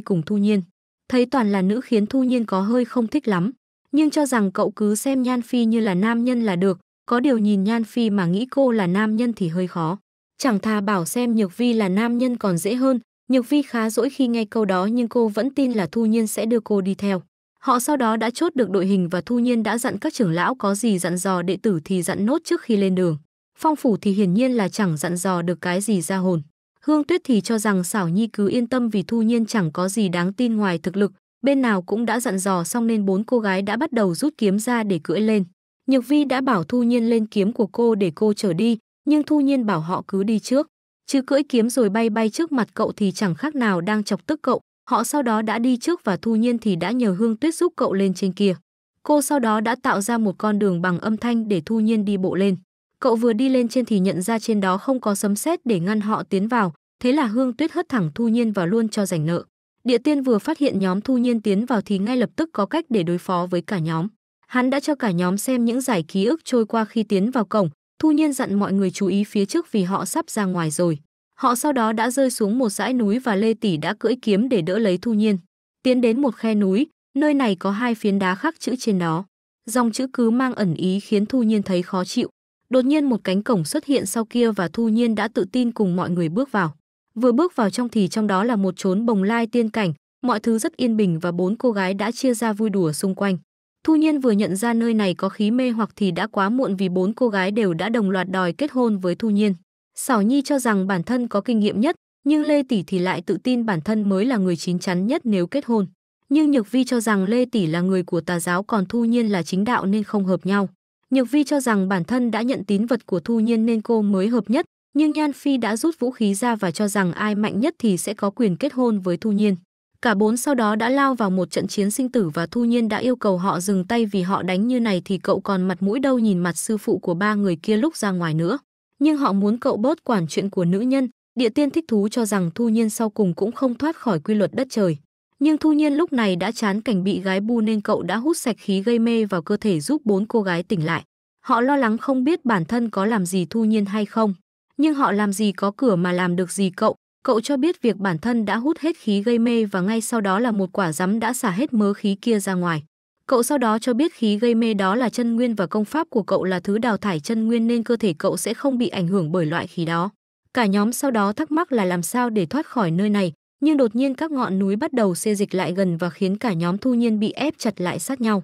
cùng Thu Nhiên. Thấy toàn là nữ khiến Thu Nhiên có hơi không thích lắm nhưng cho rằng cậu cứ xem Nhan Phi như là nam nhân là được, có điều nhìn Nhan Phi mà nghĩ cô là nam nhân thì hơi khó. Chẳng thà bảo xem Nhược Vi là nam nhân còn dễ hơn, Nhược Vi khá dỗi khi nghe câu đó nhưng cô vẫn tin là Thu Nhiên sẽ đưa cô đi theo. Họ sau đó đã chốt được đội hình và Thu Nhiên đã dặn các trưởng lão có gì dặn dò đệ tử thì dặn nốt trước khi lên đường. Phong phủ thì hiển nhiên là chẳng dặn dò được cái gì ra hồn. Hương Tuyết thì cho rằng sảo Nhi cứ yên tâm vì Thu Nhiên chẳng có gì đáng tin ngoài thực lực, bên nào cũng đã dặn dò xong nên bốn cô gái đã bắt đầu rút kiếm ra để cưỡi lên. Nhược Vi đã bảo Thu Nhiên lên kiếm của cô để cô trở đi, nhưng Thu Nhiên bảo họ cứ đi trước. Chứ cưỡi kiếm rồi bay bay trước mặt cậu thì chẳng khác nào đang chọc tức cậu. Họ sau đó đã đi trước và Thu Nhiên thì đã nhờ Hương Tuyết giúp cậu lên trên kia. Cô sau đó đã tạo ra một con đường bằng âm thanh để Thu Nhiên đi bộ lên. Cậu vừa đi lên trên thì nhận ra trên đó không có sấm sét để ngăn họ tiến vào, thế là Hương Tuyết hất thẳng Thu Nhiên vào luôn cho rảnh nợ. Địa tiên vừa phát hiện nhóm thu nhiên tiến vào thì ngay lập tức có cách để đối phó với cả nhóm. Hắn đã cho cả nhóm xem những giải ký ức trôi qua khi tiến vào cổng, thu nhiên dặn mọi người chú ý phía trước vì họ sắp ra ngoài rồi. Họ sau đó đã rơi xuống một dãy núi và Lê Tỷ đã cưỡi kiếm để đỡ lấy thu nhiên. Tiến đến một khe núi, nơi này có hai phiến đá khắc chữ trên đó. Dòng chữ cứ mang ẩn ý khiến thu nhiên thấy khó chịu. Đột nhiên một cánh cổng xuất hiện sau kia và thu nhiên đã tự tin cùng mọi người bước vào. Vừa bước vào trong thì trong đó là một chốn bồng lai tiên cảnh, mọi thứ rất yên bình và bốn cô gái đã chia ra vui đùa xung quanh. Thu Nhiên vừa nhận ra nơi này có khí mê hoặc thì đã quá muộn vì bốn cô gái đều đã đồng loạt đòi kết hôn với Thu Nhiên. Sảo Nhi cho rằng bản thân có kinh nghiệm nhất, nhưng Lê Tỷ thì lại tự tin bản thân mới là người chín chắn nhất nếu kết hôn. Nhưng Nhược Vi cho rằng Lê Tỷ là người của tà giáo còn Thu Nhiên là chính đạo nên không hợp nhau. Nhược Vi cho rằng bản thân đã nhận tín vật của Thu Nhiên nên cô mới hợp nhất, nhưng Nhan Phi đã rút vũ khí ra và cho rằng ai mạnh nhất thì sẽ có quyền kết hôn với Thu Nhiên. Cả bốn sau đó đã lao vào một trận chiến sinh tử và Thu Nhiên đã yêu cầu họ dừng tay vì họ đánh như này thì cậu còn mặt mũi đâu nhìn mặt sư phụ của ba người kia lúc ra ngoài nữa. Nhưng họ muốn cậu bớt quản chuyện của nữ nhân, địa tiên thích thú cho rằng Thu Nhiên sau cùng cũng không thoát khỏi quy luật đất trời. Nhưng Thu Nhiên lúc này đã chán cảnh bị gái bu nên cậu đã hút sạch khí gây mê vào cơ thể giúp bốn cô gái tỉnh lại. Họ lo lắng không biết bản thân có làm gì Thu Nhiên hay không nhưng họ làm gì có cửa mà làm được gì cậu. Cậu cho biết việc bản thân đã hút hết khí gây mê và ngay sau đó là một quả rắm đã xả hết mớ khí kia ra ngoài. Cậu sau đó cho biết khí gây mê đó là chân nguyên và công pháp của cậu là thứ đào thải chân nguyên nên cơ thể cậu sẽ không bị ảnh hưởng bởi loại khí đó. Cả nhóm sau đó thắc mắc là làm sao để thoát khỏi nơi này, nhưng đột nhiên các ngọn núi bắt đầu xê dịch lại gần và khiến cả nhóm thu nhiên bị ép chặt lại sát nhau.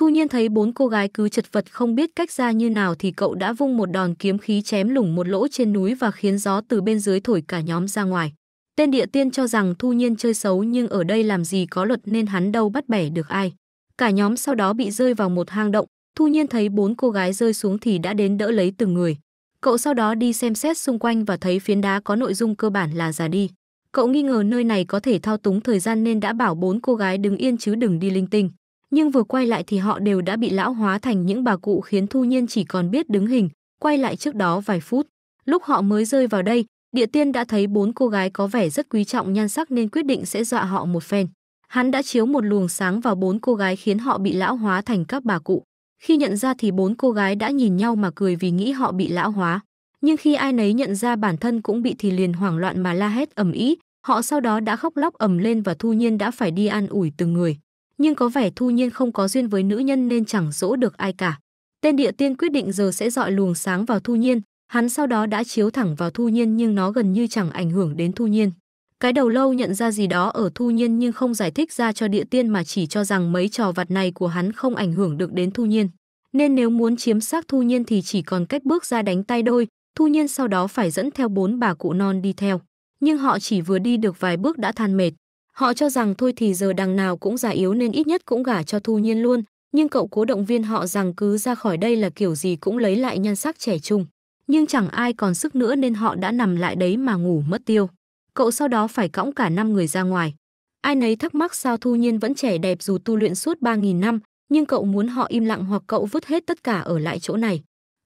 Thu Nhiên thấy bốn cô gái cứ chật vật không biết cách ra như nào thì cậu đã vung một đòn kiếm khí chém lủng một lỗ trên núi và khiến gió từ bên dưới thổi cả nhóm ra ngoài. Tên địa tiên cho rằng Thu Nhiên chơi xấu nhưng ở đây làm gì có luật nên hắn đâu bắt bẻ được ai. Cả nhóm sau đó bị rơi vào một hang động, Thu Nhiên thấy bốn cô gái rơi xuống thì đã đến đỡ lấy từng người. Cậu sau đó đi xem xét xung quanh và thấy phiến đá có nội dung cơ bản là giả đi. Cậu nghi ngờ nơi này có thể thao túng thời gian nên đã bảo bốn cô gái đứng yên chứ đừng đi linh tinh nhưng vừa quay lại thì họ đều đã bị lão hóa thành những bà cụ khiến Thu Nhiên chỉ còn biết đứng hình, quay lại trước đó vài phút. Lúc họ mới rơi vào đây, địa tiên đã thấy bốn cô gái có vẻ rất quý trọng nhan sắc nên quyết định sẽ dọa họ một phen. Hắn đã chiếu một luồng sáng vào bốn cô gái khiến họ bị lão hóa thành các bà cụ. Khi nhận ra thì bốn cô gái đã nhìn nhau mà cười vì nghĩ họ bị lão hóa. Nhưng khi ai nấy nhận ra bản thân cũng bị thì liền hoảng loạn mà la hét ầm ĩ, họ sau đó đã khóc lóc ầm lên và Thu Nhiên đã phải đi an ủi từng người nhưng có vẻ thu nhiên không có duyên với nữ nhân nên chẳng dỗ được ai cả. Tên địa tiên quyết định giờ sẽ dọi luồng sáng vào thu nhiên, hắn sau đó đã chiếu thẳng vào thu nhiên nhưng nó gần như chẳng ảnh hưởng đến thu nhiên. Cái đầu lâu nhận ra gì đó ở thu nhiên nhưng không giải thích ra cho địa tiên mà chỉ cho rằng mấy trò vặt này của hắn không ảnh hưởng được đến thu nhiên. Nên nếu muốn chiếm xác thu nhiên thì chỉ còn cách bước ra đánh tay đôi, thu nhiên sau đó phải dẫn theo bốn bà cụ non đi theo. Nhưng họ chỉ vừa đi được vài bước đã than mệt, Họ cho rằng thôi thì giờ đằng nào cũng già yếu nên ít nhất cũng gả cho Thu Nhiên luôn, nhưng cậu cố động viên họ rằng cứ ra khỏi đây là kiểu gì cũng lấy lại nhan sắc trẻ trung. Nhưng chẳng ai còn sức nữa nên họ đã nằm lại đấy mà ngủ mất tiêu. Cậu sau đó phải cõng cả năm người ra ngoài. Ai nấy thắc mắc sao Thu Nhiên vẫn trẻ đẹp dù tu luyện suốt 3.000 năm, nhưng cậu muốn họ im lặng hoặc cậu vứt hết tất cả ở lại chỗ này.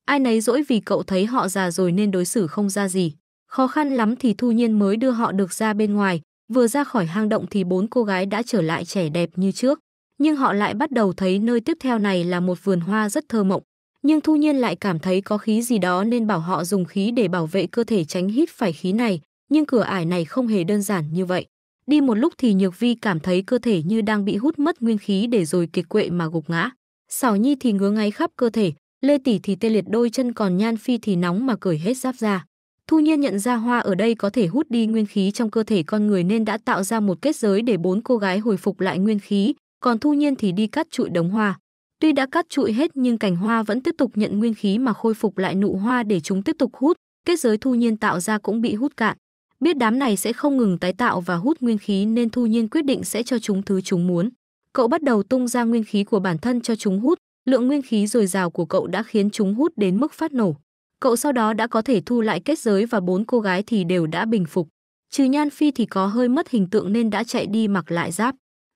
Ai nấy dỗi vì cậu thấy họ già rồi nên đối xử không ra gì. Khó khăn lắm thì Thu Nhiên mới đưa họ được ra bên ngoài, Vừa ra khỏi hang động thì bốn cô gái đã trở lại trẻ đẹp như trước, nhưng họ lại bắt đầu thấy nơi tiếp theo này là một vườn hoa rất thơ mộng. Nhưng Thu Nhiên lại cảm thấy có khí gì đó nên bảo họ dùng khí để bảo vệ cơ thể tránh hít phải khí này, nhưng cửa ải này không hề đơn giản như vậy. Đi một lúc thì Nhược Vi cảm thấy cơ thể như đang bị hút mất nguyên khí để rồi kiệt quệ mà gục ngã. Sảo Nhi thì ngứa ngáy khắp cơ thể, Lê Tỷ thì tê liệt đôi chân còn Nhan Phi thì nóng mà cởi hết giáp ra. Thu Nhiên nhận ra hoa ở đây có thể hút đi nguyên khí trong cơ thể con người nên đã tạo ra một kết giới để bốn cô gái hồi phục lại nguyên khí, còn Thu Nhiên thì đi cắt trụi đống hoa. Tuy đã cắt trụi hết nhưng cành hoa vẫn tiếp tục nhận nguyên khí mà khôi phục lại nụ hoa để chúng tiếp tục hút, kết giới Thu Nhiên tạo ra cũng bị hút cạn. Biết đám này sẽ không ngừng tái tạo và hút nguyên khí nên Thu Nhiên quyết định sẽ cho chúng thứ chúng muốn. Cậu bắt đầu tung ra nguyên khí của bản thân cho chúng hút, lượng nguyên khí dồi dào của cậu đã khiến chúng hút đến mức phát nổ. Cậu sau đó đã có thể thu lại kết giới và bốn cô gái thì đều đã bình phục. Trừ Nhan Phi thì có hơi mất hình tượng nên đã chạy đi mặc lại giáp.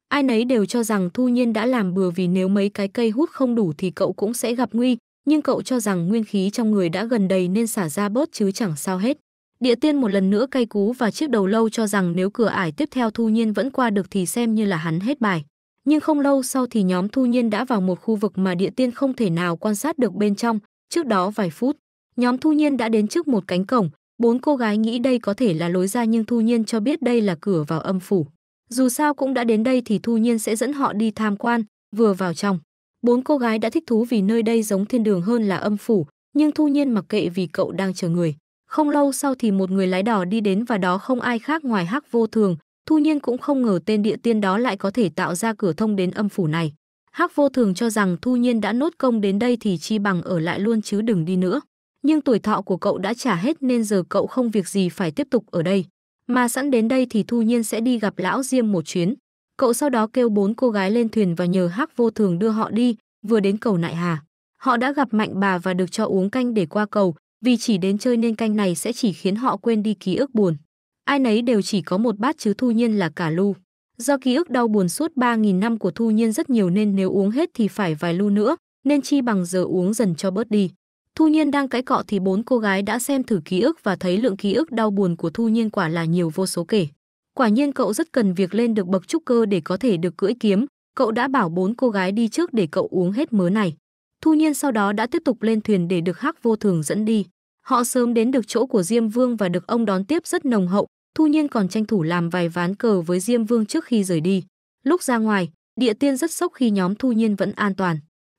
Ai nấy đều cho rằng Thu Nhiên đã làm bừa vì nếu mấy cái cây hút không đủ thì cậu cũng sẽ gặp nguy, nhưng cậu cho rằng nguyên khí trong người đã gần đầy nên xả ra bớt chứ chẳng sao hết. Địa tiên một lần nữa cay cú và chiếc đầu lâu cho rằng nếu cửa ải tiếp theo Thu Nhiên vẫn qua được thì xem như là hắn hết bài. Nhưng không lâu sau thì nhóm Thu Nhiên đã vào một khu vực mà địa tiên không thể nào quan sát được bên trong, trước đó vài phút. Nhóm Thu Nhiên đã đến trước một cánh cổng, bốn cô gái nghĩ đây có thể là lối ra nhưng Thu Nhiên cho biết đây là cửa vào âm phủ. Dù sao cũng đã đến đây thì Thu Nhiên sẽ dẫn họ đi tham quan, vừa vào trong. Bốn cô gái đã thích thú vì nơi đây giống thiên đường hơn là âm phủ, nhưng Thu Nhiên mặc kệ vì cậu đang chờ người. Không lâu sau thì một người lái đỏ đi đến và đó không ai khác ngoài Hắc Vô Thường, Thu Nhiên cũng không ngờ tên địa tiên đó lại có thể tạo ra cửa thông đến âm phủ này. Hắc Vô Thường cho rằng Thu Nhiên đã nốt công đến đây thì chi bằng ở lại luôn chứ đừng đi nữa nhưng tuổi thọ của cậu đã trả hết nên giờ cậu không việc gì phải tiếp tục ở đây. Mà sẵn đến đây thì Thu Nhiên sẽ đi gặp lão Diêm một chuyến. Cậu sau đó kêu bốn cô gái lên thuyền và nhờ Hắc Vô Thường đưa họ đi, vừa đến cầu Nại Hà. Họ đã gặp Mạnh bà và được cho uống canh để qua cầu, vì chỉ đến chơi nên canh này sẽ chỉ khiến họ quên đi ký ức buồn. Ai nấy đều chỉ có một bát chứ Thu Nhiên là cả lu. Do ký ức đau buồn suốt 3.000 năm của Thu Nhiên rất nhiều nên nếu uống hết thì phải vài lu nữa, nên chi bằng giờ uống dần cho bớt đi. Thu Nhiên đang cãi cọ thì bốn cô gái đã xem thử ký ức và thấy lượng ký ức đau buồn của Thu Nhiên quả là nhiều vô số kể. Quả nhiên cậu rất cần việc lên được bậc trúc cơ để có thể được cưỡi kiếm, cậu đã bảo bốn cô gái đi trước để cậu uống hết mớ này. Thu Nhiên sau đó đã tiếp tục lên thuyền để được Hắc Vô Thường dẫn đi. Họ sớm đến được chỗ của Diêm Vương và được ông đón tiếp rất nồng hậu, Thu Nhiên còn tranh thủ làm vài ván cờ với Diêm Vương trước khi rời đi. Lúc ra ngoài, địa tiên rất sốc khi nhóm Thu Nhiên vẫn an toàn.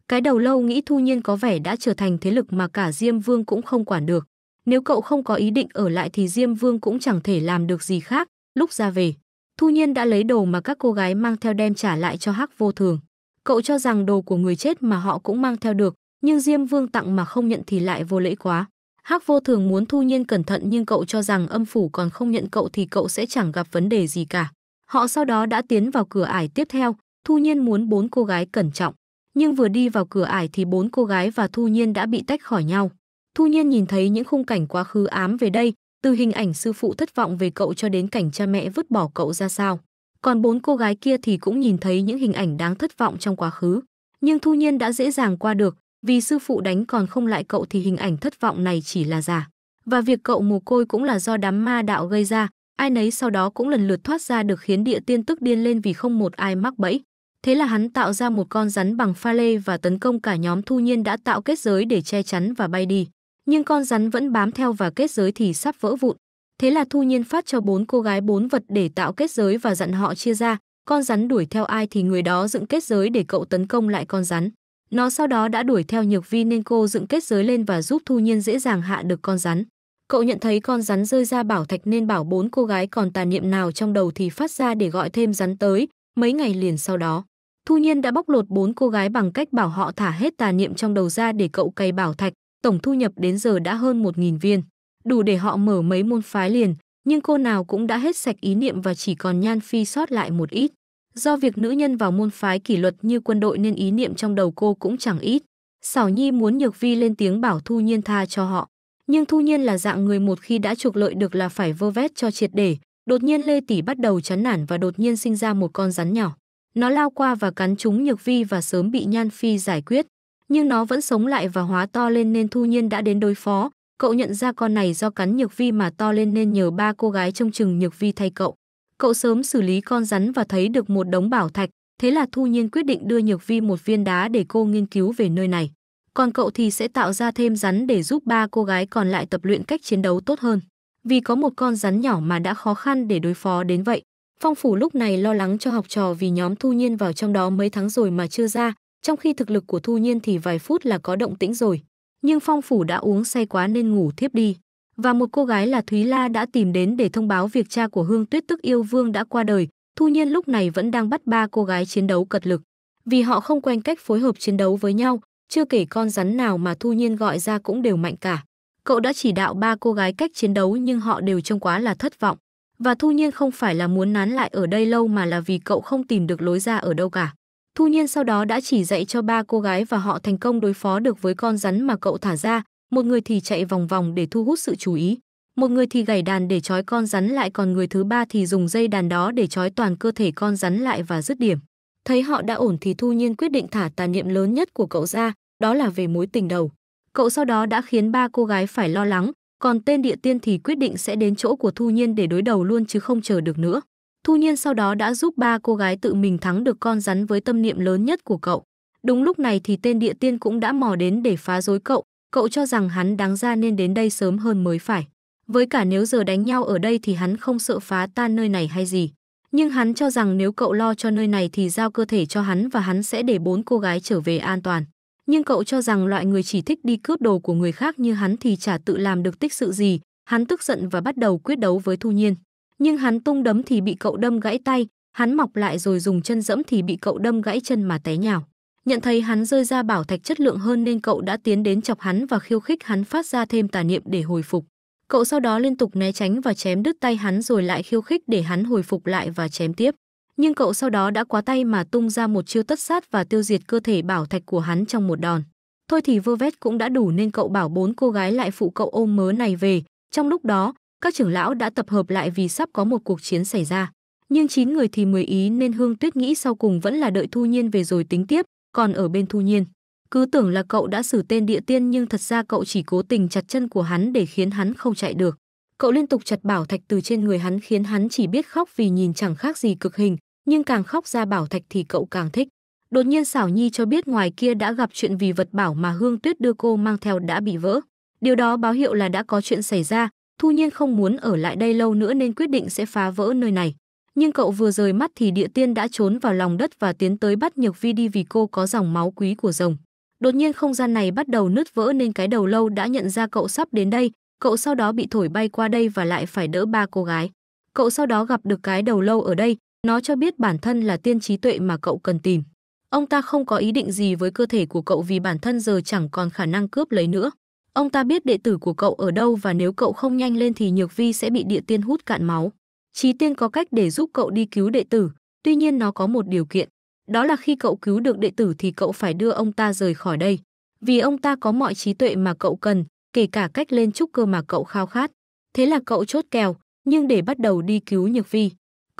Cái đầu lâu nghĩ Thu Nhiên có vẻ đã trở thành thế lực mà cả Diêm Vương cũng không quản được. Nếu cậu không có ý định ở lại thì Diêm Vương cũng chẳng thể làm được gì khác, lúc ra về. Thu Nhiên đã lấy đồ mà các cô gái mang theo đem trả lại cho Hắc Vô Thường. Cậu cho rằng đồ của người chết mà họ cũng mang theo được, nhưng Diêm Vương tặng mà không nhận thì lại vô lễ quá. Hắc Vô Thường muốn Thu Nhiên cẩn thận nhưng cậu cho rằng âm phủ còn không nhận cậu thì cậu sẽ chẳng gặp vấn đề gì cả. Họ sau đó đã tiến vào cửa ải tiếp theo, Thu Nhiên muốn bốn cô gái cẩn trọng nhưng vừa đi vào cửa ải thì bốn cô gái và Thu Nhiên đã bị tách khỏi nhau. Thu Nhiên nhìn thấy những khung cảnh quá khứ ám về đây, từ hình ảnh sư phụ thất vọng về cậu cho đến cảnh cha mẹ vứt bỏ cậu ra sao. Còn bốn cô gái kia thì cũng nhìn thấy những hình ảnh đáng thất vọng trong quá khứ. Nhưng Thu Nhiên đã dễ dàng qua được, vì sư phụ đánh còn không lại cậu thì hình ảnh thất vọng này chỉ là giả. Và việc cậu mồ côi cũng là do đám ma đạo gây ra, ai nấy sau đó cũng lần lượt thoát ra được khiến địa tiên tức điên lên vì không một ai mắc bẫy. Thế là hắn tạo ra một con rắn bằng pha lê và tấn công cả nhóm thu nhiên đã tạo kết giới để che chắn và bay đi. Nhưng con rắn vẫn bám theo và kết giới thì sắp vỡ vụn. Thế là thu nhiên phát cho bốn cô gái bốn vật để tạo kết giới và dặn họ chia ra. Con rắn đuổi theo ai thì người đó dựng kết giới để cậu tấn công lại con rắn. Nó sau đó đã đuổi theo nhược vi nên cô dựng kết giới lên và giúp thu nhiên dễ dàng hạ được con rắn. Cậu nhận thấy con rắn rơi ra bảo thạch nên bảo bốn cô gái còn tà niệm nào trong đầu thì phát ra để gọi thêm rắn tới, mấy ngày liền sau đó. Thu Nhiên đã bóc lột bốn cô gái bằng cách bảo họ thả hết tà niệm trong đầu ra để cậu cày bảo thạch, tổng thu nhập đến giờ đã hơn 1.000 viên. Đủ để họ mở mấy môn phái liền, nhưng cô nào cũng đã hết sạch ý niệm và chỉ còn Nhan Phi sót lại một ít. Do việc nữ nhân vào môn phái kỷ luật như quân đội nên ý niệm trong đầu cô cũng chẳng ít. Sảo Nhi muốn Nhược Vi lên tiếng bảo Thu Nhiên tha cho họ. Nhưng Thu Nhiên là dạng người một khi đã trục lợi được là phải vơ vét cho triệt để. Đột nhiên Lê Tỷ bắt đầu chán nản và đột nhiên sinh ra một con rắn nhỏ. Nó lao qua và cắn trúng Nhược Vi và sớm bị Nhan Phi giải quyết. Nhưng nó vẫn sống lại và hóa to lên nên Thu Nhiên đã đến đối phó. Cậu nhận ra con này do cắn Nhược Vi mà to lên nên nhờ ba cô gái trông chừng Nhược Vi thay cậu. Cậu sớm xử lý con rắn và thấy được một đống bảo thạch. Thế là Thu Nhiên quyết định đưa Nhược Vi một viên đá để cô nghiên cứu về nơi này. Còn cậu thì sẽ tạo ra thêm rắn để giúp ba cô gái còn lại tập luyện cách chiến đấu tốt hơn. Vì có một con rắn nhỏ mà đã khó khăn để đối phó đến vậy. Phong Phủ lúc này lo lắng cho học trò vì nhóm Thu Nhiên vào trong đó mấy tháng rồi mà chưa ra, trong khi thực lực của Thu Nhiên thì vài phút là có động tĩnh rồi. Nhưng Phong Phủ đã uống say quá nên ngủ thiếp đi. Và một cô gái là Thúy La đã tìm đến để thông báo việc cha của Hương Tuyết Tức Yêu Vương đã qua đời. Thu Nhiên lúc này vẫn đang bắt ba cô gái chiến đấu cật lực. Vì họ không quen cách phối hợp chiến đấu với nhau, chưa kể con rắn nào mà Thu Nhiên gọi ra cũng đều mạnh cả. Cậu đã chỉ đạo ba cô gái cách chiến đấu nhưng họ đều trông quá là thất vọng. Và Thu Nhiên không phải là muốn nán lại ở đây lâu mà là vì cậu không tìm được lối ra ở đâu cả. Thu Nhiên sau đó đã chỉ dạy cho ba cô gái và họ thành công đối phó được với con rắn mà cậu thả ra, một người thì chạy vòng vòng để thu hút sự chú ý, một người thì gảy đàn để trói con rắn lại còn người thứ ba thì dùng dây đàn đó để trói toàn cơ thể con rắn lại và dứt điểm. Thấy họ đã ổn thì Thu Nhiên quyết định thả tà niệm lớn nhất của cậu ra, đó là về mối tình đầu. Cậu sau đó đã khiến ba cô gái phải lo lắng, còn tên địa tiên thì quyết định sẽ đến chỗ của Thu Nhiên để đối đầu luôn chứ không chờ được nữa. Thu Nhiên sau đó đã giúp ba cô gái tự mình thắng được con rắn với tâm niệm lớn nhất của cậu. Đúng lúc này thì tên địa tiên cũng đã mò đến để phá rối cậu, cậu cho rằng hắn đáng ra nên đến đây sớm hơn mới phải. Với cả nếu giờ đánh nhau ở đây thì hắn không sợ phá tan nơi này hay gì. Nhưng hắn cho rằng nếu cậu lo cho nơi này thì giao cơ thể cho hắn và hắn sẽ để bốn cô gái trở về an toàn nhưng cậu cho rằng loại người chỉ thích đi cướp đồ của người khác như hắn thì chả tự làm được tích sự gì, hắn tức giận và bắt đầu quyết đấu với Thu Nhiên. Nhưng hắn tung đấm thì bị cậu đâm gãy tay, hắn mọc lại rồi dùng chân dẫm thì bị cậu đâm gãy chân mà té nhào. Nhận thấy hắn rơi ra bảo thạch chất lượng hơn nên cậu đã tiến đến chọc hắn và khiêu khích hắn phát ra thêm tà niệm để hồi phục. Cậu sau đó liên tục né tránh và chém đứt tay hắn rồi lại khiêu khích để hắn hồi phục lại và chém tiếp nhưng cậu sau đó đã quá tay mà tung ra một chiêu tất sát và tiêu diệt cơ thể bảo thạch của hắn trong một đòn. Thôi thì vơ vét cũng đã đủ nên cậu bảo bốn cô gái lại phụ cậu ôm mớ này về. Trong lúc đó, các trưởng lão đã tập hợp lại vì sắp có một cuộc chiến xảy ra. Nhưng chín người thì mười ý nên Hương Tuyết nghĩ sau cùng vẫn là đợi Thu Nhiên về rồi tính tiếp, còn ở bên Thu Nhiên. Cứ tưởng là cậu đã xử tên địa tiên nhưng thật ra cậu chỉ cố tình chặt chân của hắn để khiến hắn không chạy được. Cậu liên tục chặt bảo thạch từ trên người hắn khiến hắn chỉ biết khóc vì nhìn chẳng khác gì cực hình, nhưng càng khóc ra bảo thạch thì cậu càng thích. Đột nhiên xảo nhi cho biết ngoài kia đã gặp chuyện vì vật bảo mà Hương Tuyết đưa cô mang theo đã bị vỡ. Điều đó báo hiệu là đã có chuyện xảy ra, Thu Nhiên không muốn ở lại đây lâu nữa nên quyết định sẽ phá vỡ nơi này. Nhưng cậu vừa rời mắt thì địa tiên đã trốn vào lòng đất và tiến tới bắt Nhược Vi đi vì cô có dòng máu quý của rồng. Đột nhiên không gian này bắt đầu nứt vỡ nên cái đầu lâu đã nhận ra cậu sắp đến đây, cậu sau đó bị thổi bay qua đây và lại phải đỡ ba cô gái. Cậu sau đó gặp được cái đầu lâu ở đây, nó cho biết bản thân là tiên trí tuệ mà cậu cần tìm. Ông ta không có ý định gì với cơ thể của cậu vì bản thân giờ chẳng còn khả năng cướp lấy nữa. Ông ta biết đệ tử của cậu ở đâu và nếu cậu không nhanh lên thì Nhược Vi sẽ bị địa tiên hút cạn máu. Chí tiên có cách để giúp cậu đi cứu đệ tử, tuy nhiên nó có một điều kiện. Đó là khi cậu cứu được đệ tử thì cậu phải đưa ông ta rời khỏi đây. Vì ông ta có mọi trí tuệ mà cậu cần, kể cả cách lên trúc cơ mà cậu khao khát. Thế là cậu chốt kèo, nhưng để bắt đầu đi cứu Nhược Vi,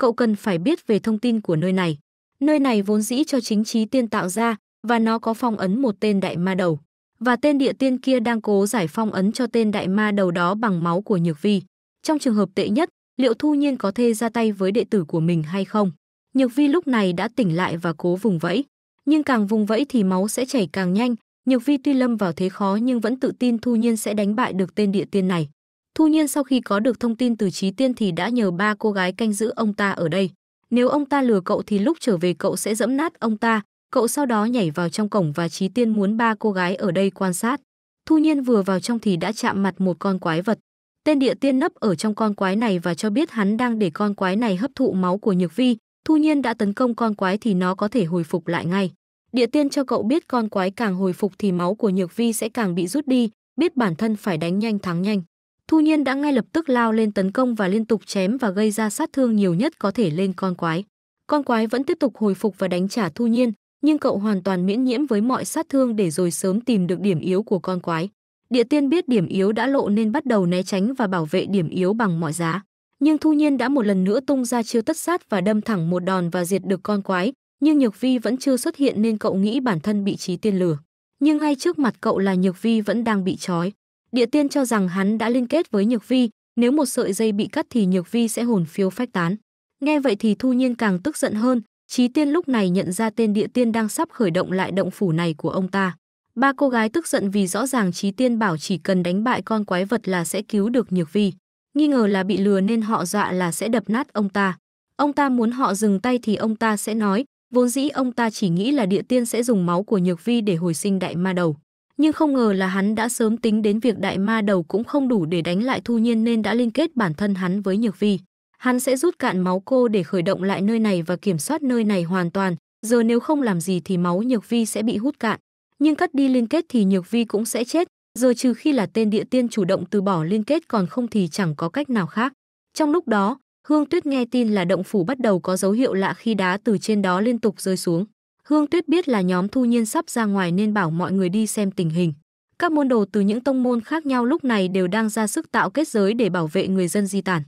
cậu cần phải biết về thông tin của nơi này. Nơi này vốn dĩ cho chính trí tiên tạo ra và nó có phong ấn một tên đại ma đầu. Và tên địa tiên kia đang cố giải phong ấn cho tên đại ma đầu đó bằng máu của Nhược Vi. Trong trường hợp tệ nhất, liệu Thu Nhiên có thê ra tay với đệ tử của mình hay không? Nhược Vi lúc này đã tỉnh lại và cố vùng vẫy. Nhưng càng vùng vẫy thì máu sẽ chảy càng nhanh. Nhược Vi tuy lâm vào thế khó nhưng vẫn tự tin Thu Nhiên sẽ đánh bại được tên địa tiên này. Thu Nhiên sau khi có được thông tin từ Chí Tiên thì đã nhờ ba cô gái canh giữ ông ta ở đây. Nếu ông ta lừa cậu thì lúc trở về cậu sẽ dẫm nát ông ta. Cậu sau đó nhảy vào trong cổng và Chí Tiên muốn ba cô gái ở đây quan sát. Thu Nhiên vừa vào trong thì đã chạm mặt một con quái vật. Tên địa tiên nấp ở trong con quái này và cho biết hắn đang để con quái này hấp thụ máu của Nhược Vi. Thu Nhiên đã tấn công con quái thì nó có thể hồi phục lại ngay. Địa tiên cho cậu biết con quái càng hồi phục thì máu của Nhược Vi sẽ càng bị rút đi, biết bản thân phải đánh nhanh thắng nhanh. Thu Nhiên đã ngay lập tức lao lên tấn công và liên tục chém và gây ra sát thương nhiều nhất có thể lên con quái. Con quái vẫn tiếp tục hồi phục và đánh trả Thu Nhiên, nhưng cậu hoàn toàn miễn nhiễm với mọi sát thương để rồi sớm tìm được điểm yếu của con quái. Địa tiên biết điểm yếu đã lộ nên bắt đầu né tránh và bảo vệ điểm yếu bằng mọi giá. Nhưng Thu Nhiên đã một lần nữa tung ra chiêu tất sát và đâm thẳng một đòn và diệt được con quái, nhưng Nhược Vi vẫn chưa xuất hiện nên cậu nghĩ bản thân bị trí tiên lừa. Nhưng ngay trước mặt cậu là Nhược Vi vẫn đang bị trói. Địa tiên cho rằng hắn đã liên kết với Nhược Vi, nếu một sợi dây bị cắt thì Nhược Vi sẽ hồn phiêu phách tán. Nghe vậy thì Thu Nhiên càng tức giận hơn, Chí Tiên lúc này nhận ra tên địa tiên đang sắp khởi động lại động phủ này của ông ta. Ba cô gái tức giận vì rõ ràng Chí Tiên bảo chỉ cần đánh bại con quái vật là sẽ cứu được Nhược Vi. Nghi ngờ là bị lừa nên họ dọa là sẽ đập nát ông ta. Ông ta muốn họ dừng tay thì ông ta sẽ nói, vốn dĩ ông ta chỉ nghĩ là địa tiên sẽ dùng máu của Nhược Vi để hồi sinh đại ma đầu nhưng không ngờ là hắn đã sớm tính đến việc đại ma đầu cũng không đủ để đánh lại thu nhiên nên đã liên kết bản thân hắn với nhược vi. Hắn sẽ rút cạn máu cô để khởi động lại nơi này và kiểm soát nơi này hoàn toàn, giờ nếu không làm gì thì máu nhược vi sẽ bị hút cạn. Nhưng cắt đi liên kết thì nhược vi cũng sẽ chết, giờ trừ khi là tên địa tiên chủ động từ bỏ liên kết còn không thì chẳng có cách nào khác. Trong lúc đó, Hương Tuyết nghe tin là động phủ bắt đầu có dấu hiệu lạ khi đá từ trên đó liên tục rơi xuống. Hương Tuyết biết là nhóm thu nhiên sắp ra ngoài nên bảo mọi người đi xem tình hình. Các môn đồ từ những tông môn khác nhau lúc này đều đang ra sức tạo kết giới để bảo vệ người dân di tản.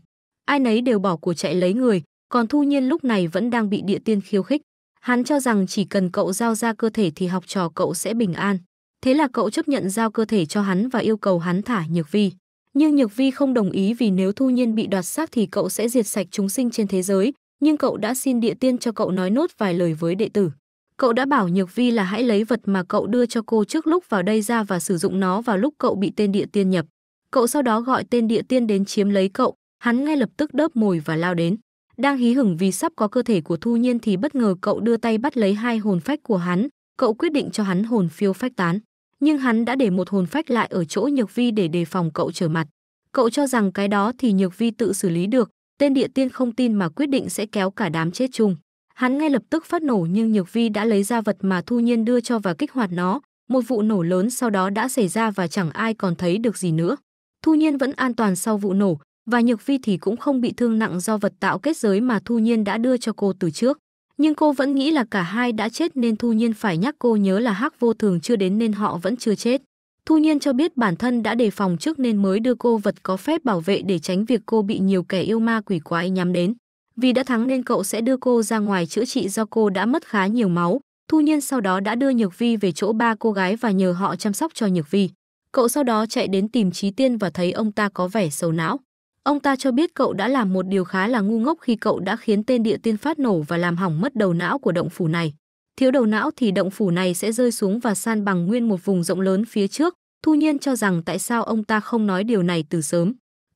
Ai nấy đều bỏ của chạy lấy người, còn thu nhiên lúc này vẫn đang bị địa tiên khiêu khích. Hắn cho rằng chỉ cần cậu giao ra cơ thể thì học trò cậu sẽ bình an. Thế là cậu chấp nhận giao cơ thể cho hắn và yêu cầu hắn thả Nhược Vi. Nhưng Nhược Vi không đồng ý vì nếu thu nhiên bị đoạt xác thì cậu sẽ diệt sạch chúng sinh trên thế giới, nhưng cậu đã xin địa tiên cho cậu nói nốt vài lời với đệ tử. Cậu đã bảo Nhược Vi là hãy lấy vật mà cậu đưa cho cô trước lúc vào đây ra và sử dụng nó vào lúc cậu bị tên địa tiên nhập. Cậu sau đó gọi tên địa tiên đến chiếm lấy cậu, hắn ngay lập tức đớp mồi và lao đến. Đang hí hửng vì sắp có cơ thể của Thu Nhiên thì bất ngờ cậu đưa tay bắt lấy hai hồn phách của hắn, cậu quyết định cho hắn hồn phiêu phách tán. Nhưng hắn đã để một hồn phách lại ở chỗ Nhược Vi để đề phòng cậu trở mặt. Cậu cho rằng cái đó thì Nhược Vi tự xử lý được, tên địa tiên không tin mà quyết định sẽ kéo cả đám chết chung. Hắn ngay lập tức phát nổ nhưng Nhược Vi đã lấy ra vật mà Thu Nhiên đưa cho và kích hoạt nó. Một vụ nổ lớn sau đó đã xảy ra và chẳng ai còn thấy được gì nữa. Thu Nhiên vẫn an toàn sau vụ nổ và Nhược Vi thì cũng không bị thương nặng do vật tạo kết giới mà Thu Nhiên đã đưa cho cô từ trước. Nhưng cô vẫn nghĩ là cả hai đã chết nên Thu Nhiên phải nhắc cô nhớ là Hắc Vô Thường chưa đến nên họ vẫn chưa chết. Thu Nhiên cho biết bản thân đã đề phòng trước nên mới đưa cô vật có phép bảo vệ để tránh việc cô bị nhiều kẻ yêu ma quỷ quái nhắm đến. Vì đã thắng nên cậu sẽ đưa cô ra ngoài chữa trị do cô đã mất khá nhiều máu. Thu Nhiên sau đó đã đưa Nhược Vi về chỗ ba cô gái và nhờ họ chăm sóc cho Nhược Vi. Cậu sau đó chạy đến tìm Trí Tiên và thấy ông ta có vẻ sầu não. Ông ta cho biết cậu đã làm một điều khá là ngu ngốc khi cậu đã khiến tên địa tiên phát nổ và làm hỏng mất đầu não của động phủ này. Thiếu đầu não thì động phủ này sẽ rơi xuống và san bằng nguyên một vùng rộng lớn phía trước. Thu Nhiên cho rằng tại sao ông ta không nói điều này từ sớm.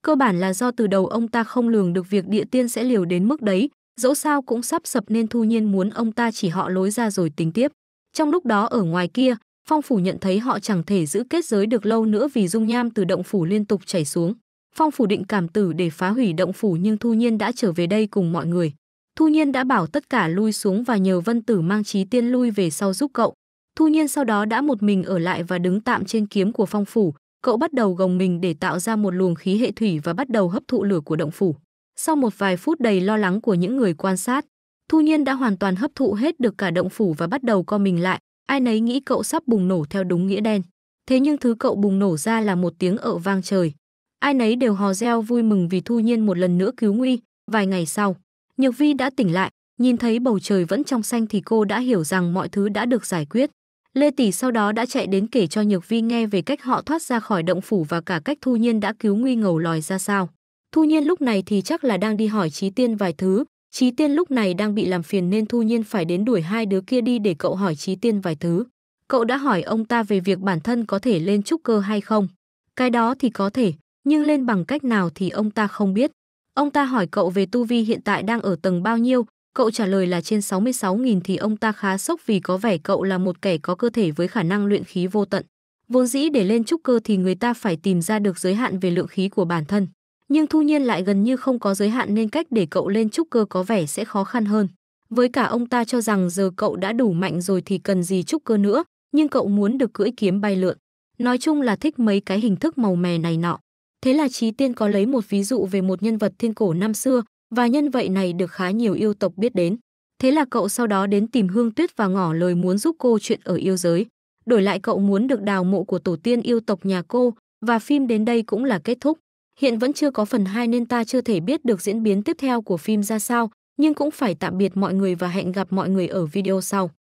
Cơ bản là do từ đầu ông ta không lường được việc địa tiên sẽ liều đến mức đấy, dẫu sao cũng sắp sập nên Thu Nhiên muốn ông ta chỉ họ lối ra rồi tính tiếp. Trong lúc đó ở ngoài kia, Phong phủ nhận thấy họ chẳng thể giữ kết giới được lâu nữa vì dung nham từ động phủ liên tục chảy xuống. Phong phủ định cảm tử để phá hủy động phủ nhưng Thu Nhiên đã trở về đây cùng mọi người. Thu Nhiên đã bảo tất cả lui xuống và nhờ Vân Tử mang trí tiên lui về sau giúp cậu. Thu Nhiên sau đó đã một mình ở lại và đứng tạm trên kiếm của Phong phủ, cậu bắt đầu gồng mình để tạo ra một luồng khí hệ thủy và bắt đầu hấp thụ lửa của động phủ. Sau một vài phút đầy lo lắng của những người quan sát, Thu Nhiên đã hoàn toàn hấp thụ hết được cả động phủ và bắt đầu co mình lại, ai nấy nghĩ cậu sắp bùng nổ theo đúng nghĩa đen. Thế nhưng thứ cậu bùng nổ ra là một tiếng ợ vang trời. Ai nấy đều hò reo vui mừng vì Thu Nhiên một lần nữa cứu nguy, vài ngày sau. Nhược Vi đã tỉnh lại, nhìn thấy bầu trời vẫn trong xanh thì cô đã hiểu rằng mọi thứ đã được giải quyết. Lê Tỷ sau đó đã chạy đến kể cho Nhược Vi nghe về cách họ thoát ra khỏi động phủ và cả cách Thu Nhiên đã cứu nguy ngầu lòi ra sao. Thu Nhiên lúc này thì chắc là đang đi hỏi Chí Tiên vài thứ, Chí Tiên lúc này đang bị làm phiền nên Thu Nhiên phải đến đuổi hai đứa kia đi để cậu hỏi Chí Tiên vài thứ. Cậu đã hỏi ông ta về việc bản thân có thể lên trúc cơ hay không. Cái đó thì có thể, nhưng lên bằng cách nào thì ông ta không biết. Ông ta hỏi cậu về tu vi hiện tại đang ở tầng bao nhiêu, Cậu trả lời là trên 66.000 thì ông ta khá sốc vì có vẻ cậu là một kẻ có cơ thể với khả năng luyện khí vô tận. Vốn dĩ để lên trúc cơ thì người ta phải tìm ra được giới hạn về lượng khí của bản thân. Nhưng thu nhiên lại gần như không có giới hạn nên cách để cậu lên trúc cơ có vẻ sẽ khó khăn hơn. Với cả ông ta cho rằng giờ cậu đã đủ mạnh rồi thì cần gì trúc cơ nữa, nhưng cậu muốn được cưỡi kiếm bay lượn. Nói chung là thích mấy cái hình thức màu mè này nọ. Thế là Trí Tiên có lấy một ví dụ về một nhân vật thiên cổ năm xưa, và nhân vậy này được khá nhiều yêu tộc biết đến. Thế là cậu sau đó đến tìm Hương Tuyết và ngỏ lời muốn giúp cô chuyện ở yêu giới. Đổi lại cậu muốn được đào mộ của tổ tiên yêu tộc nhà cô và phim đến đây cũng là kết thúc. Hiện vẫn chưa có phần 2 nên ta chưa thể biết được diễn biến tiếp theo của phim ra sao, nhưng cũng phải tạm biệt mọi người và hẹn gặp mọi người ở video sau.